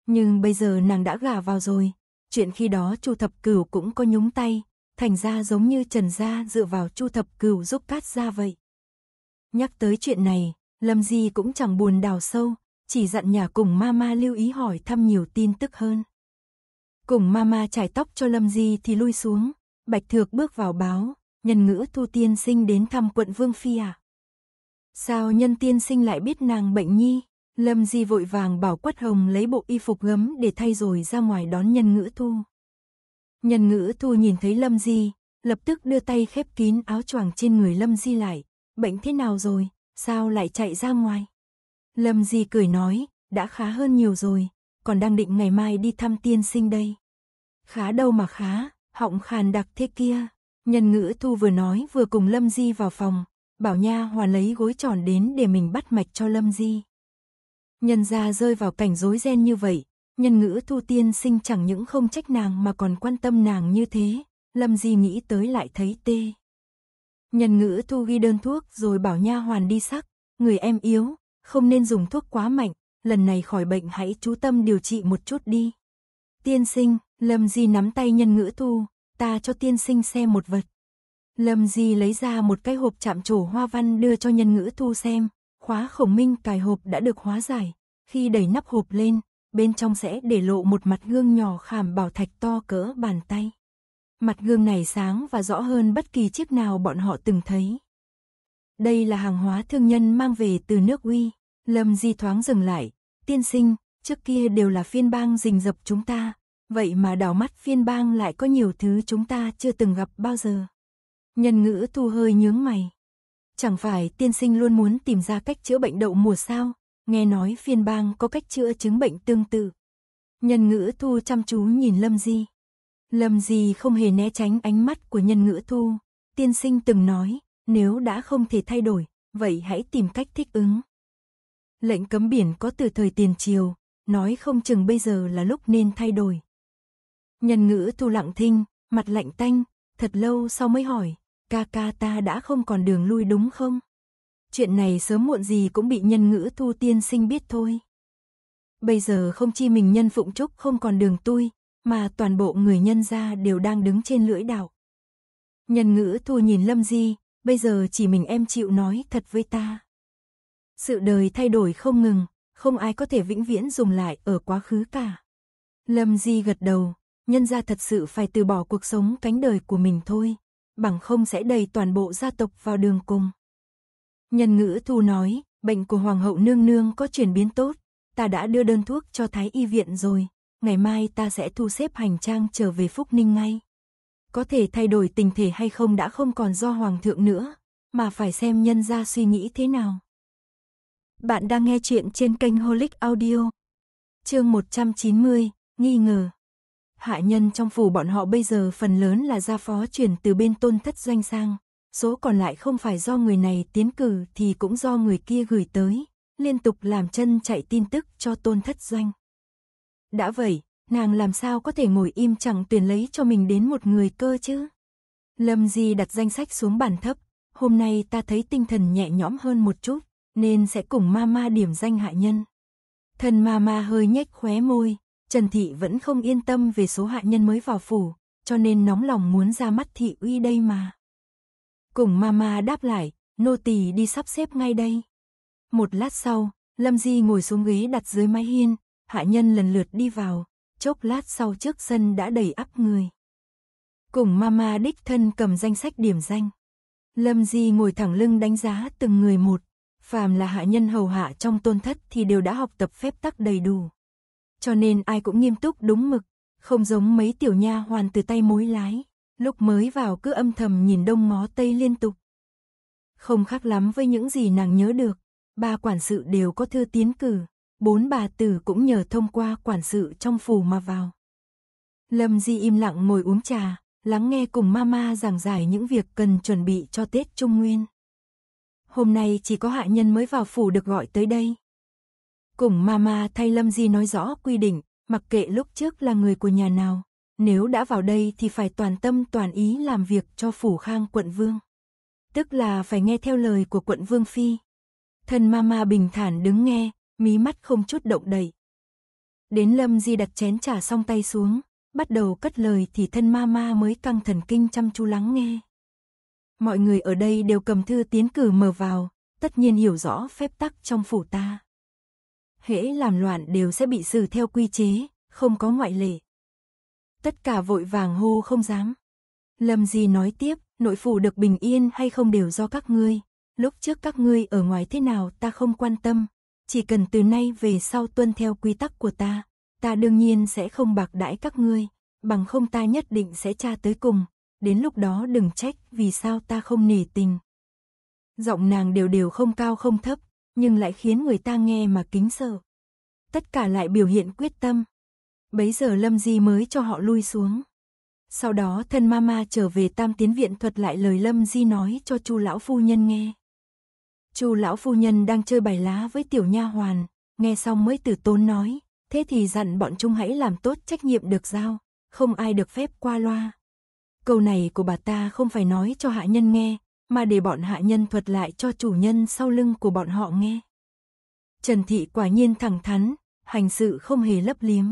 Nhưng bây giờ nàng đã gả vào rồi, chuyện khi đó Chu Thập Cửu cũng có nhúng tay, thành ra giống như Trần Gia dựa vào Chu Thập Cửu giúp cát ra vậy. Nhắc tới chuyện này, Lâm Di cũng chẳng buồn đào sâu, chỉ dặn nhà cùng Mama lưu ý hỏi thăm nhiều tin tức hơn. Cùng Mama trải tóc cho Lâm Di thì lui xuống, Bạch Thược bước vào báo, nhân ngữ thu tiên sinh đến thăm quận Vương Phi à? Sao nhân tiên sinh lại biết nàng bệnh nhi? Lâm Di vội vàng bảo Quất Hồng lấy bộ y phục gấm để thay rồi ra ngoài đón nhân ngữ thu. Nhân ngữ thu nhìn thấy Lâm Di, lập tức đưa tay khép kín áo choàng trên người Lâm Di lại. Bệnh thế nào rồi, sao lại chạy ra ngoài? Lâm Di cười nói, đã khá hơn nhiều rồi, còn đang định ngày mai đi thăm tiên sinh đây. Khá đâu mà khá, họng khàn đặc thế kia. Nhân ngữ thu vừa nói vừa cùng Lâm Di vào phòng, bảo nha hoàn lấy gối tròn đến để mình bắt mạch cho Lâm Di. Nhân gia rơi vào cảnh rối ren như vậy, nhân ngữ thu tiên sinh chẳng những không trách nàng mà còn quan tâm nàng như thế, Lâm Di nghĩ tới lại thấy tê. Nhân ngữ thu ghi đơn thuốc rồi bảo nha hoàn đi sắc, người em yếu, không nên dùng thuốc quá mạnh, lần này khỏi bệnh hãy chú tâm điều trị một chút đi. Tiên sinh, Lâm Di nắm tay nhân ngữ thu, ta cho tiên sinh xem một vật. Lâm Di lấy ra một cái hộp chạm trổ hoa văn đưa cho nhân ngữ thu xem, khóa khổng minh cài hộp đã được hóa giải, khi đẩy nắp hộp lên, bên trong sẽ để lộ một mặt gương nhỏ khảm bảo thạch to cỡ bàn tay. Mặt gương này sáng và rõ hơn bất kỳ chiếc nào bọn họ từng thấy. Đây là hàng hóa thương nhân mang về từ nước uy. Lâm Di thoáng dừng lại, tiên sinh, trước kia đều là phiên bang rình rập chúng ta, Vậy mà đảo mắt phiên bang lại có nhiều thứ chúng ta chưa từng gặp bao giờ. Nhân ngữ thu hơi nhướng mày. Chẳng phải tiên sinh luôn muốn tìm ra cách chữa bệnh đậu mùa sao, nghe nói phiên bang có cách chữa chứng bệnh tương tự. Nhân ngữ thu chăm chú nhìn Lâm Di. Lâm Di không hề né tránh ánh mắt của nhân ngữ thu. Tiên sinh từng nói, nếu đã không thể thay đổi, vậy hãy tìm cách thích ứng. Lệnh cấm biển có từ thời tiền triều, nói không chừng bây giờ là lúc nên thay đổi. Nhân ngữ thu lặng thinh, mặt lạnh tanh, thật lâu sau mới hỏi, ca ca ta đã không còn đường lui đúng không? Chuyện này sớm muộn gì cũng bị nhân ngữ thu tiên sinh biết thôi. Bây giờ không chi mình nhân phụng trúc không còn đường tui, mà toàn bộ người nhân gia đều đang đứng trên lưỡi đảo. Nhân ngữ thu nhìn Lâm Di, bây giờ chỉ mình em chịu nói thật với ta. Sự đời thay đổi không ngừng, không ai có thể vĩnh viễn dùng lại ở quá khứ cả. Lâm Di gật đầu, nhân gia thật sự phải từ bỏ cuộc sống cánh đời của mình thôi, bằng không sẽ đẩy toàn bộ gia tộc vào đường cùng. Nhân ngữ thu nói, bệnh của hoàng hậu nương nương có chuyển biến tốt, ta đã đưa đơn thuốc cho thái y viện rồi, ngày mai ta sẽ thu xếp hành trang trở về Phúc Ninh ngay. Có thể thay đổi tình thể hay không đã không còn do hoàng thượng nữa, mà phải xem nhân gia suy nghĩ thế nào. Bạn đang nghe chuyện trên kênh Holic Audio. Chương 190, nghi ngờ Hạ nhân trong phủ bọn họ bây giờ phần lớn là gia phó chuyển từ bên tôn thất doanh sang, số còn lại không phải do người này tiến cử thì cũng do người kia gửi tới, liên tục làm chân chạy tin tức cho tôn thất doanh. Đã vậy, nàng làm sao có thể ngồi im chẳng tuyển lấy cho mình đến một người cơ chứ? Lâm Di đặt danh sách xuống bàn thấp, hôm nay ta thấy tinh thần nhẹ nhõm hơn một chút, nên sẽ cùng mama điểm danh hạ nhân. Thần mama hơi nhếch khóe môi, Trần Thị vẫn không yên tâm về số hạ nhân mới vào phủ, cho nên nóng lòng muốn ra mắt Thị Uy đây mà. Cùng Mama đáp lại, nô tỳ đi sắp xếp ngay đây. Một lát sau, Lâm Di ngồi xuống ghế đặt dưới mái hiên, hạ nhân lần lượt đi vào, chốc lát sau trước sân đã đầy ắp người. Cùng Mama đích thân cầm danh sách điểm danh. Lâm Di ngồi thẳng lưng đánh giá từng người một, phàm là hạ nhân hầu hạ trong tôn thất thì đều đã học tập phép tắc đầy đủ cho nên ai cũng nghiêm túc đúng mực, không giống mấy tiểu nha hoàn từ tay mối lái, lúc mới vào cứ âm thầm nhìn đông ngó tây liên tục. Không khác lắm với những gì nàng nhớ được, ba quản sự đều có thư tiến cử, bốn bà tử cũng nhờ thông qua quản sự trong phủ mà vào. Lâm Di im lặng ngồi uống trà, lắng nghe cùng mama giảng giải những việc cần chuẩn bị cho Tết Trung Nguyên. Hôm nay chỉ có hạ nhân mới vào phủ được gọi tới đây. Cùng Mama thay Lâm Di nói rõ quy định, mặc kệ lúc trước là người của nhà nào, nếu đã vào đây thì phải toàn tâm toàn ý làm việc cho Phủ Khang quận Vương. Tức là phải nghe theo lời của quận Vương Phi. Thân Mama bình thản đứng nghe, mí mắt không chút động đậy. Đến Lâm Di đặt chén trà xong tay xuống, bắt đầu cất lời thì thân Mama mới căng thần kinh chăm chú lắng nghe. Mọi người ở đây đều cầm thư tiến cử mở vào, tất nhiên hiểu rõ phép tắc trong phủ ta hễ làm loạn đều sẽ bị xử theo quy chế, không có ngoại lệ. Tất cả vội vàng hô không dám. Lâm Di nói tiếp, nội phủ được bình yên hay không đều do các ngươi. Lúc trước các ngươi ở ngoài thế nào ta không quan tâm. Chỉ cần từ nay về sau tuân theo quy tắc của ta, ta đương nhiên sẽ không bạc đãi các ngươi. Bằng không ta nhất định sẽ tra tới cùng. Đến lúc đó đừng trách vì sao ta không nể tình. Giọng nàng đều đều không cao không thấp, nhưng lại khiến người ta nghe mà kính sợ. Tất cả lại biểu hiện quyết tâm. Bấy giờ Lâm Di mới cho họ lui xuống. Sau đó thân mama trở về tam tiến viện thuật lại lời Lâm Di nói cho chu lão phu nhân nghe. chu lão phu nhân đang chơi bài lá với tiểu nha hoàn, nghe xong mới từ tốn nói, thế thì dặn bọn chúng hãy làm tốt trách nhiệm được giao, không ai được phép qua loa. Câu này của bà ta không phải nói cho hạ nhân nghe, mà để bọn hạ nhân thuật lại cho chủ nhân sau lưng của bọn họ nghe. Trần Thị quả nhiên thẳng thắn, hành sự không hề lấp liếm.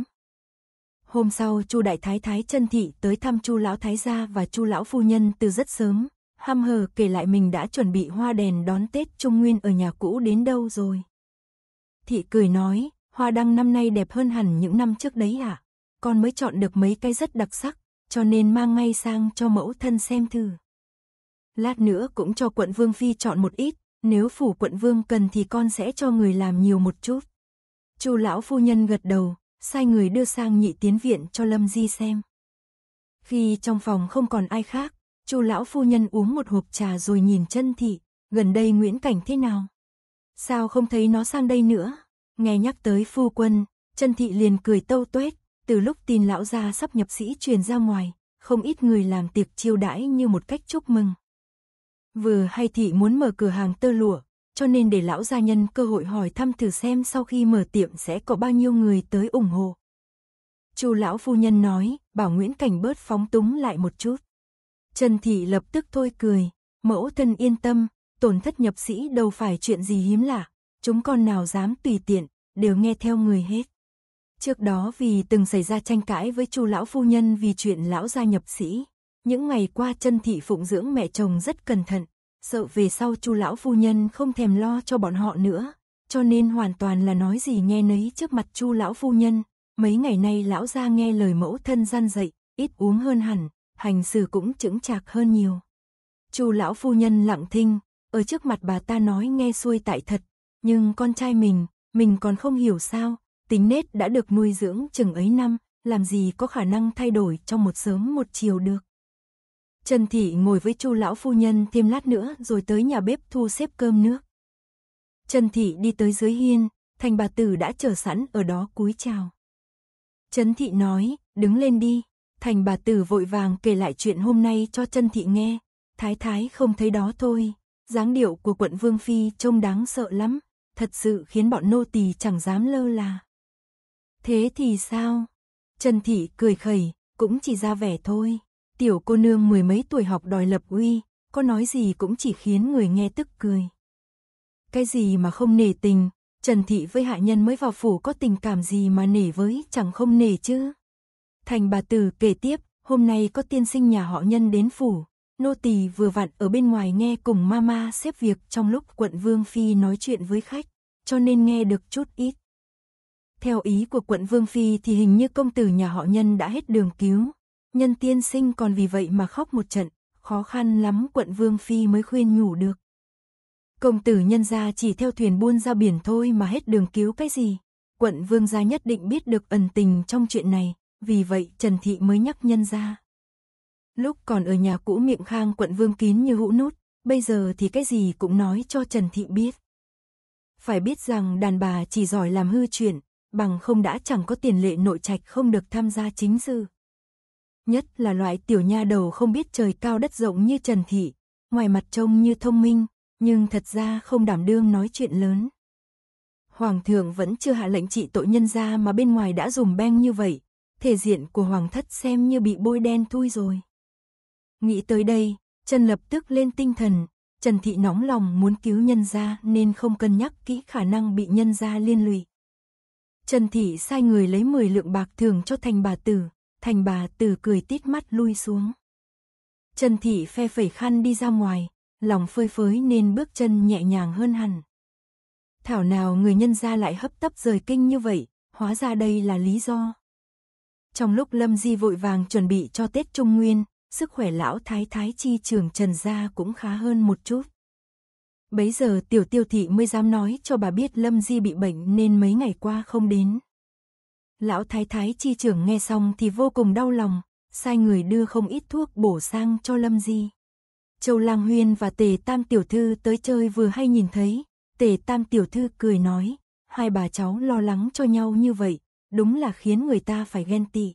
Hôm sau Chu Đại Thái Thái Trần Thị tới thăm Chu Lão Thái Gia và Chu Lão Phu Nhân từ rất sớm, hăm hờ kể lại mình đã chuẩn bị hoa đèn đón Tết Trung Nguyên ở nhà cũ đến đâu rồi. Thị cười nói, hoa đăng năm nay đẹp hơn hẳn những năm trước đấy hả? Con mới chọn được mấy cái rất đặc sắc, cho nên mang ngay sang cho mẫu thân xem thử lát nữa cũng cho quận vương phi chọn một ít, nếu phủ quận vương cần thì con sẽ cho người làm nhiều một chút. Chu lão phu nhân gật đầu, sai người đưa sang nhị tiến viện cho Lâm Di xem. Khi trong phòng không còn ai khác, Chu lão phu nhân uống một hộp trà rồi nhìn chân thị, gần đây Nguyễn Cảnh thế nào? Sao không thấy nó sang đây nữa? Nghe nhắc tới phu quân, chân thị liền cười tâu tuét, từ lúc tin lão gia sắp nhập sĩ truyền ra ngoài, không ít người làm tiệc chiêu đãi như một cách chúc mừng. Vừa hay thị muốn mở cửa hàng tơ lụa, cho nên để lão gia nhân cơ hội hỏi thăm thử xem sau khi mở tiệm sẽ có bao nhiêu người tới ủng hộ. Chu lão phu nhân nói, bảo Nguyễn Cảnh bớt phóng túng lại một chút. Trần thị lập tức thôi cười, mẫu thân yên tâm, tổn thất nhập sĩ đâu phải chuyện gì hiếm lạ, chúng con nào dám tùy tiện, đều nghe theo người hết. Trước đó vì từng xảy ra tranh cãi với Chu lão phu nhân vì chuyện lão gia nhập sĩ, những ngày qua chân thị phụng dưỡng mẹ chồng rất cẩn thận, sợ về sau chu lão phu nhân không thèm lo cho bọn họ nữa, cho nên hoàn toàn là nói gì nghe nấy trước mặt chu lão phu nhân. Mấy ngày nay lão ra nghe lời mẫu thân gian dậy, ít uống hơn hẳn, hành xử cũng chững chạc hơn nhiều. Chu lão phu nhân lặng thinh, ở trước mặt bà ta nói nghe xuôi tại thật, nhưng con trai mình, mình còn không hiểu sao, tính nết đã được nuôi dưỡng chừng ấy năm, làm gì có khả năng thay đổi trong một sớm một chiều được. Trần Thị ngồi với Chu lão phu nhân thêm lát nữa rồi tới nhà bếp thu xếp cơm nước. Trần Thị đi tới dưới hiên, thành bà tử đã chờ sẵn ở đó cúi chào. Trần Thị nói, đứng lên đi. Thành bà tử vội vàng kể lại chuyện hôm nay cho Trần Thị nghe. Thái thái không thấy đó thôi. dáng điệu của quận Vương Phi trông đáng sợ lắm. Thật sự khiến bọn nô tỳ chẳng dám lơ là. Thế thì sao? Trần Thị cười khẩy, cũng chỉ ra vẻ thôi. Tiểu cô nương mười mấy tuổi học đòi lập uy, có nói gì cũng chỉ khiến người nghe tức cười. Cái gì mà không nể tình, Trần Thị với hạ nhân mới vào phủ có tình cảm gì mà nể với chẳng không nể chứ. Thành bà tử kể tiếp, hôm nay có tiên sinh nhà họ nhân đến phủ, nô tỳ vừa vặn ở bên ngoài nghe cùng mama xếp việc trong lúc quận Vương Phi nói chuyện với khách, cho nên nghe được chút ít. Theo ý của quận Vương Phi thì hình như công tử nhà họ nhân đã hết đường cứu, nhân tiên sinh còn vì vậy mà khóc một trận, khó khăn lắm quận Vương Phi mới khuyên nhủ được. Công tử nhân gia chỉ theo thuyền buôn ra biển thôi mà hết đường cứu cái gì. Quận Vương gia nhất định biết được ẩn tình trong chuyện này, vì vậy Trần Thị mới nhắc nhân gia. Lúc còn ở nhà cũ miệng khang quận Vương kín như hũ nút, bây giờ thì cái gì cũng nói cho Trần Thị biết. Phải biết rằng đàn bà chỉ giỏi làm hư chuyện, bằng không đã chẳng có tiền lệ nội trạch không được tham gia chính sự. Nhất là loại tiểu nha đầu không biết trời cao đất rộng như Trần Thị, ngoài mặt trông như thông minh, nhưng thật ra không đảm đương nói chuyện lớn. Hoàng thượng vẫn chưa hạ lệnh trị tội nhân ra mà bên ngoài đã dùng beng như vậy, thể diện của hoàng thất xem như bị bôi đen thui rồi. Nghĩ tới đây, Trần lập tức lên tinh thần, Trần Thị nóng lòng muốn cứu nhân gia nên không cân nhắc kỹ khả năng bị nhân gia liên lụy. Trần Thị sai người lấy 10 lượng bạc thường cho thành bà tử, thành bà từ cười tít mắt lui xuống. Trần Thị phe phẩy khăn đi ra ngoài, lòng phơi phới nên bước chân nhẹ nhàng hơn hẳn. Thảo nào người nhân gia lại hấp tấp rời kinh như vậy, hóa ra đây là lý do. Trong lúc Lâm Di vội vàng chuẩn bị cho Tết Trung Nguyên, sức khỏe lão thái thái chi trường Trần Gia cũng khá hơn một chút. Bấy giờ tiểu tiêu thị mới dám nói cho bà biết Lâm Di bị bệnh nên mấy ngày qua không đến. Lão thái thái chi trưởng nghe xong thì vô cùng đau lòng, sai người đưa không ít thuốc bổ sang cho Lâm Di. Châu Lang Huyên và Tề Tam Tiểu Thư tới chơi vừa hay nhìn thấy, Tề Tam Tiểu Thư cười nói, hai bà cháu lo lắng cho nhau như vậy, đúng là khiến người ta phải ghen tị.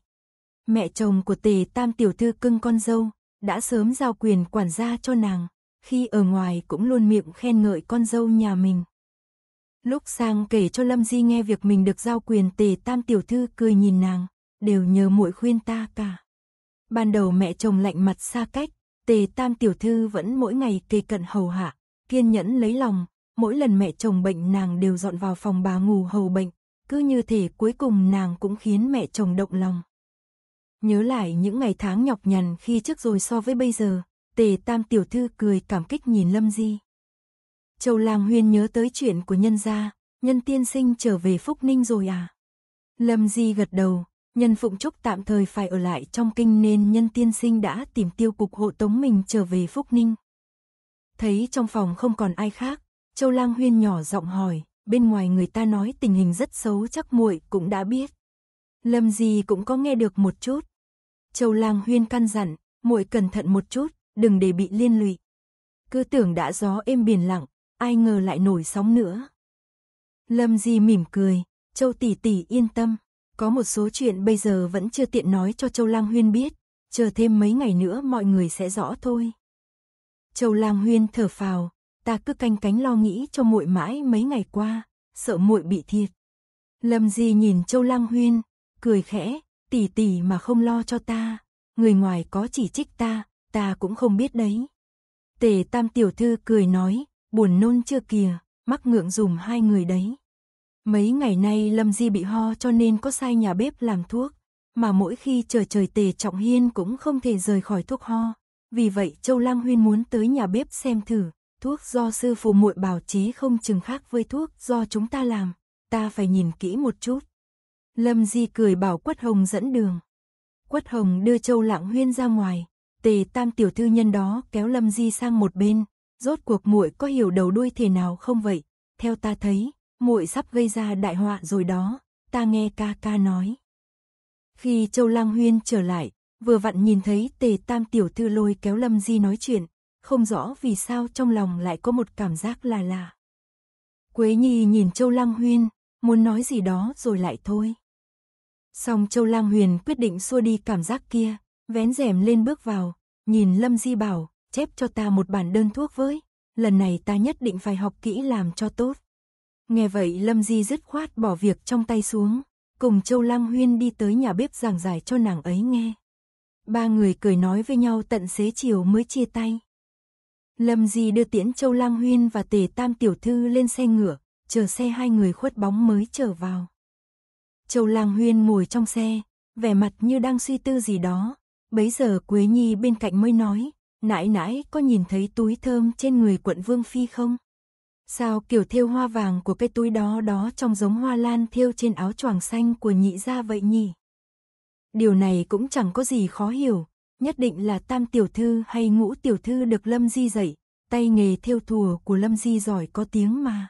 Mẹ chồng của Tề Tam Tiểu Thư cưng con dâu, đã sớm giao quyền quản gia cho nàng, khi ở ngoài cũng luôn miệng khen ngợi con dâu nhà mình. Lúc sang kể cho Lâm Di nghe việc mình được giao quyền tề tam tiểu thư cười nhìn nàng, đều nhờ muội khuyên ta cả. Ban đầu mẹ chồng lạnh mặt xa cách, tề tam tiểu thư vẫn mỗi ngày kề cận hầu hạ, kiên nhẫn lấy lòng, mỗi lần mẹ chồng bệnh nàng đều dọn vào phòng bà ngủ hầu bệnh, cứ như thể cuối cùng nàng cũng khiến mẹ chồng động lòng. Nhớ lại những ngày tháng nhọc nhằn khi trước rồi so với bây giờ, tề tam tiểu thư cười cảm kích nhìn Lâm Di. Châu Lang Huyên nhớ tới chuyện của nhân gia, nhân tiên sinh trở về Phúc Ninh rồi à? Lâm Di gật đầu, nhân Phụng Trúc tạm thời phải ở lại trong kinh nên nhân tiên sinh đã tìm tiêu cục hộ tống mình trở về Phúc Ninh. Thấy trong phòng không còn ai khác, Châu Lang Huyên nhỏ giọng hỏi, bên ngoài người ta nói tình hình rất xấu chắc muội cũng đã biết. Lâm Di cũng có nghe được một chút. Châu Lang Huyên căn dặn, muội cẩn thận một chút, đừng để bị liên lụy. Cứ tưởng đã gió êm biển lặng, ai ngờ lại nổi sóng nữa. Lâm Di mỉm cười, Châu tỷ tỷ yên tâm, có một số chuyện bây giờ vẫn chưa tiện nói cho Châu Lang Huyên biết, chờ thêm mấy ngày nữa mọi người sẽ rõ thôi. Châu Lang Huyên thở phào, ta cứ canh cánh lo nghĩ cho muội mãi mấy ngày qua, sợ muội bị thiệt. Lâm Di nhìn Châu Lang Huyên, cười khẽ, tỷ tỷ mà không lo cho ta, người ngoài có chỉ trích ta, ta cũng không biết đấy. Tề Tam tiểu thư cười nói, buồn nôn chưa kìa, mắc ngượng dùm hai người đấy. Mấy ngày nay Lâm Di bị ho cho nên có sai nhà bếp làm thuốc, mà mỗi khi trời trời tề Trọng Hiên cũng không thể rời khỏi thuốc ho. Vì vậy Châu Lang Huyên muốn tới nhà bếp xem thử, thuốc do sư phụ muội bào chế không chừng khác với thuốc do chúng ta làm, ta phải nhìn kỹ một chút. Lâm Di cười bảo Quất Hồng dẫn đường. Quất Hồng đưa Châu Lạng Huyên ra ngoài, Tề Tam tiểu thư nhân đó kéo Lâm Di sang một bên, Rốt cuộc muội có hiểu đầu đuôi thế nào không vậy? Theo ta thấy, muội sắp gây ra đại họa rồi đó, ta nghe ca ca nói. Khi Châu Lang Huyên trở lại, vừa vặn nhìn thấy Tề Tam tiểu thư lôi kéo Lâm Di nói chuyện, không rõ vì sao trong lòng lại có một cảm giác là lạ. Quế Nhi nhìn Châu Lang Huyên, muốn nói gì đó rồi lại thôi. song Châu Lang Huyền quyết định xua đi cảm giác kia, vén rèm lên bước vào, nhìn Lâm Di bảo, chép cho ta một bản đơn thuốc với, lần này ta nhất định phải học kỹ làm cho tốt. Nghe vậy Lâm Di dứt khoát bỏ việc trong tay xuống, cùng Châu Lam Huyên đi tới nhà bếp giảng giải cho nàng ấy nghe. Ba người cười nói với nhau tận xế chiều mới chia tay. Lâm Di đưa tiễn Châu Lang Huyên và Tề Tam Tiểu Thư lên xe ngựa, chờ xe hai người khuất bóng mới trở vào. Châu Lang Huyên ngồi trong xe, vẻ mặt như đang suy tư gì đó. Bấy giờ Quế Nhi bên cạnh mới nói, Nãi nãi có nhìn thấy túi thơm trên người quận Vương Phi không? Sao kiểu thêu hoa vàng của cái túi đó đó trông giống hoa lan thêu trên áo choàng xanh của nhị gia vậy nhỉ? Điều này cũng chẳng có gì khó hiểu, nhất định là tam tiểu thư hay ngũ tiểu thư được Lâm Di dạy, tay nghề thêu thùa của Lâm Di giỏi có tiếng mà.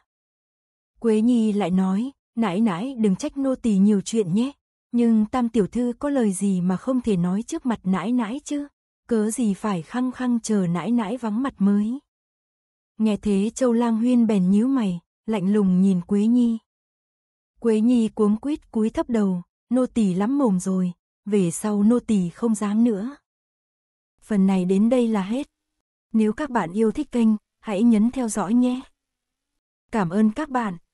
Quế Nhi lại nói, nãi nãi đừng trách nô tỳ nhiều chuyện nhé, nhưng tam tiểu thư có lời gì mà không thể nói trước mặt nãi nãi chứ? cớ gì phải khăng khăng chờ nãi nãi vắng mặt mới. Nghe thế Châu Lang Huyên bèn nhíu mày, lạnh lùng nhìn Quế Nhi. Quế Nhi cuống quýt cúi thấp đầu, nô tỳ lắm mồm rồi, về sau nô tỳ không dám nữa. Phần này đến đây là hết. Nếu các bạn yêu thích kênh, hãy nhấn theo dõi nhé. Cảm ơn các bạn.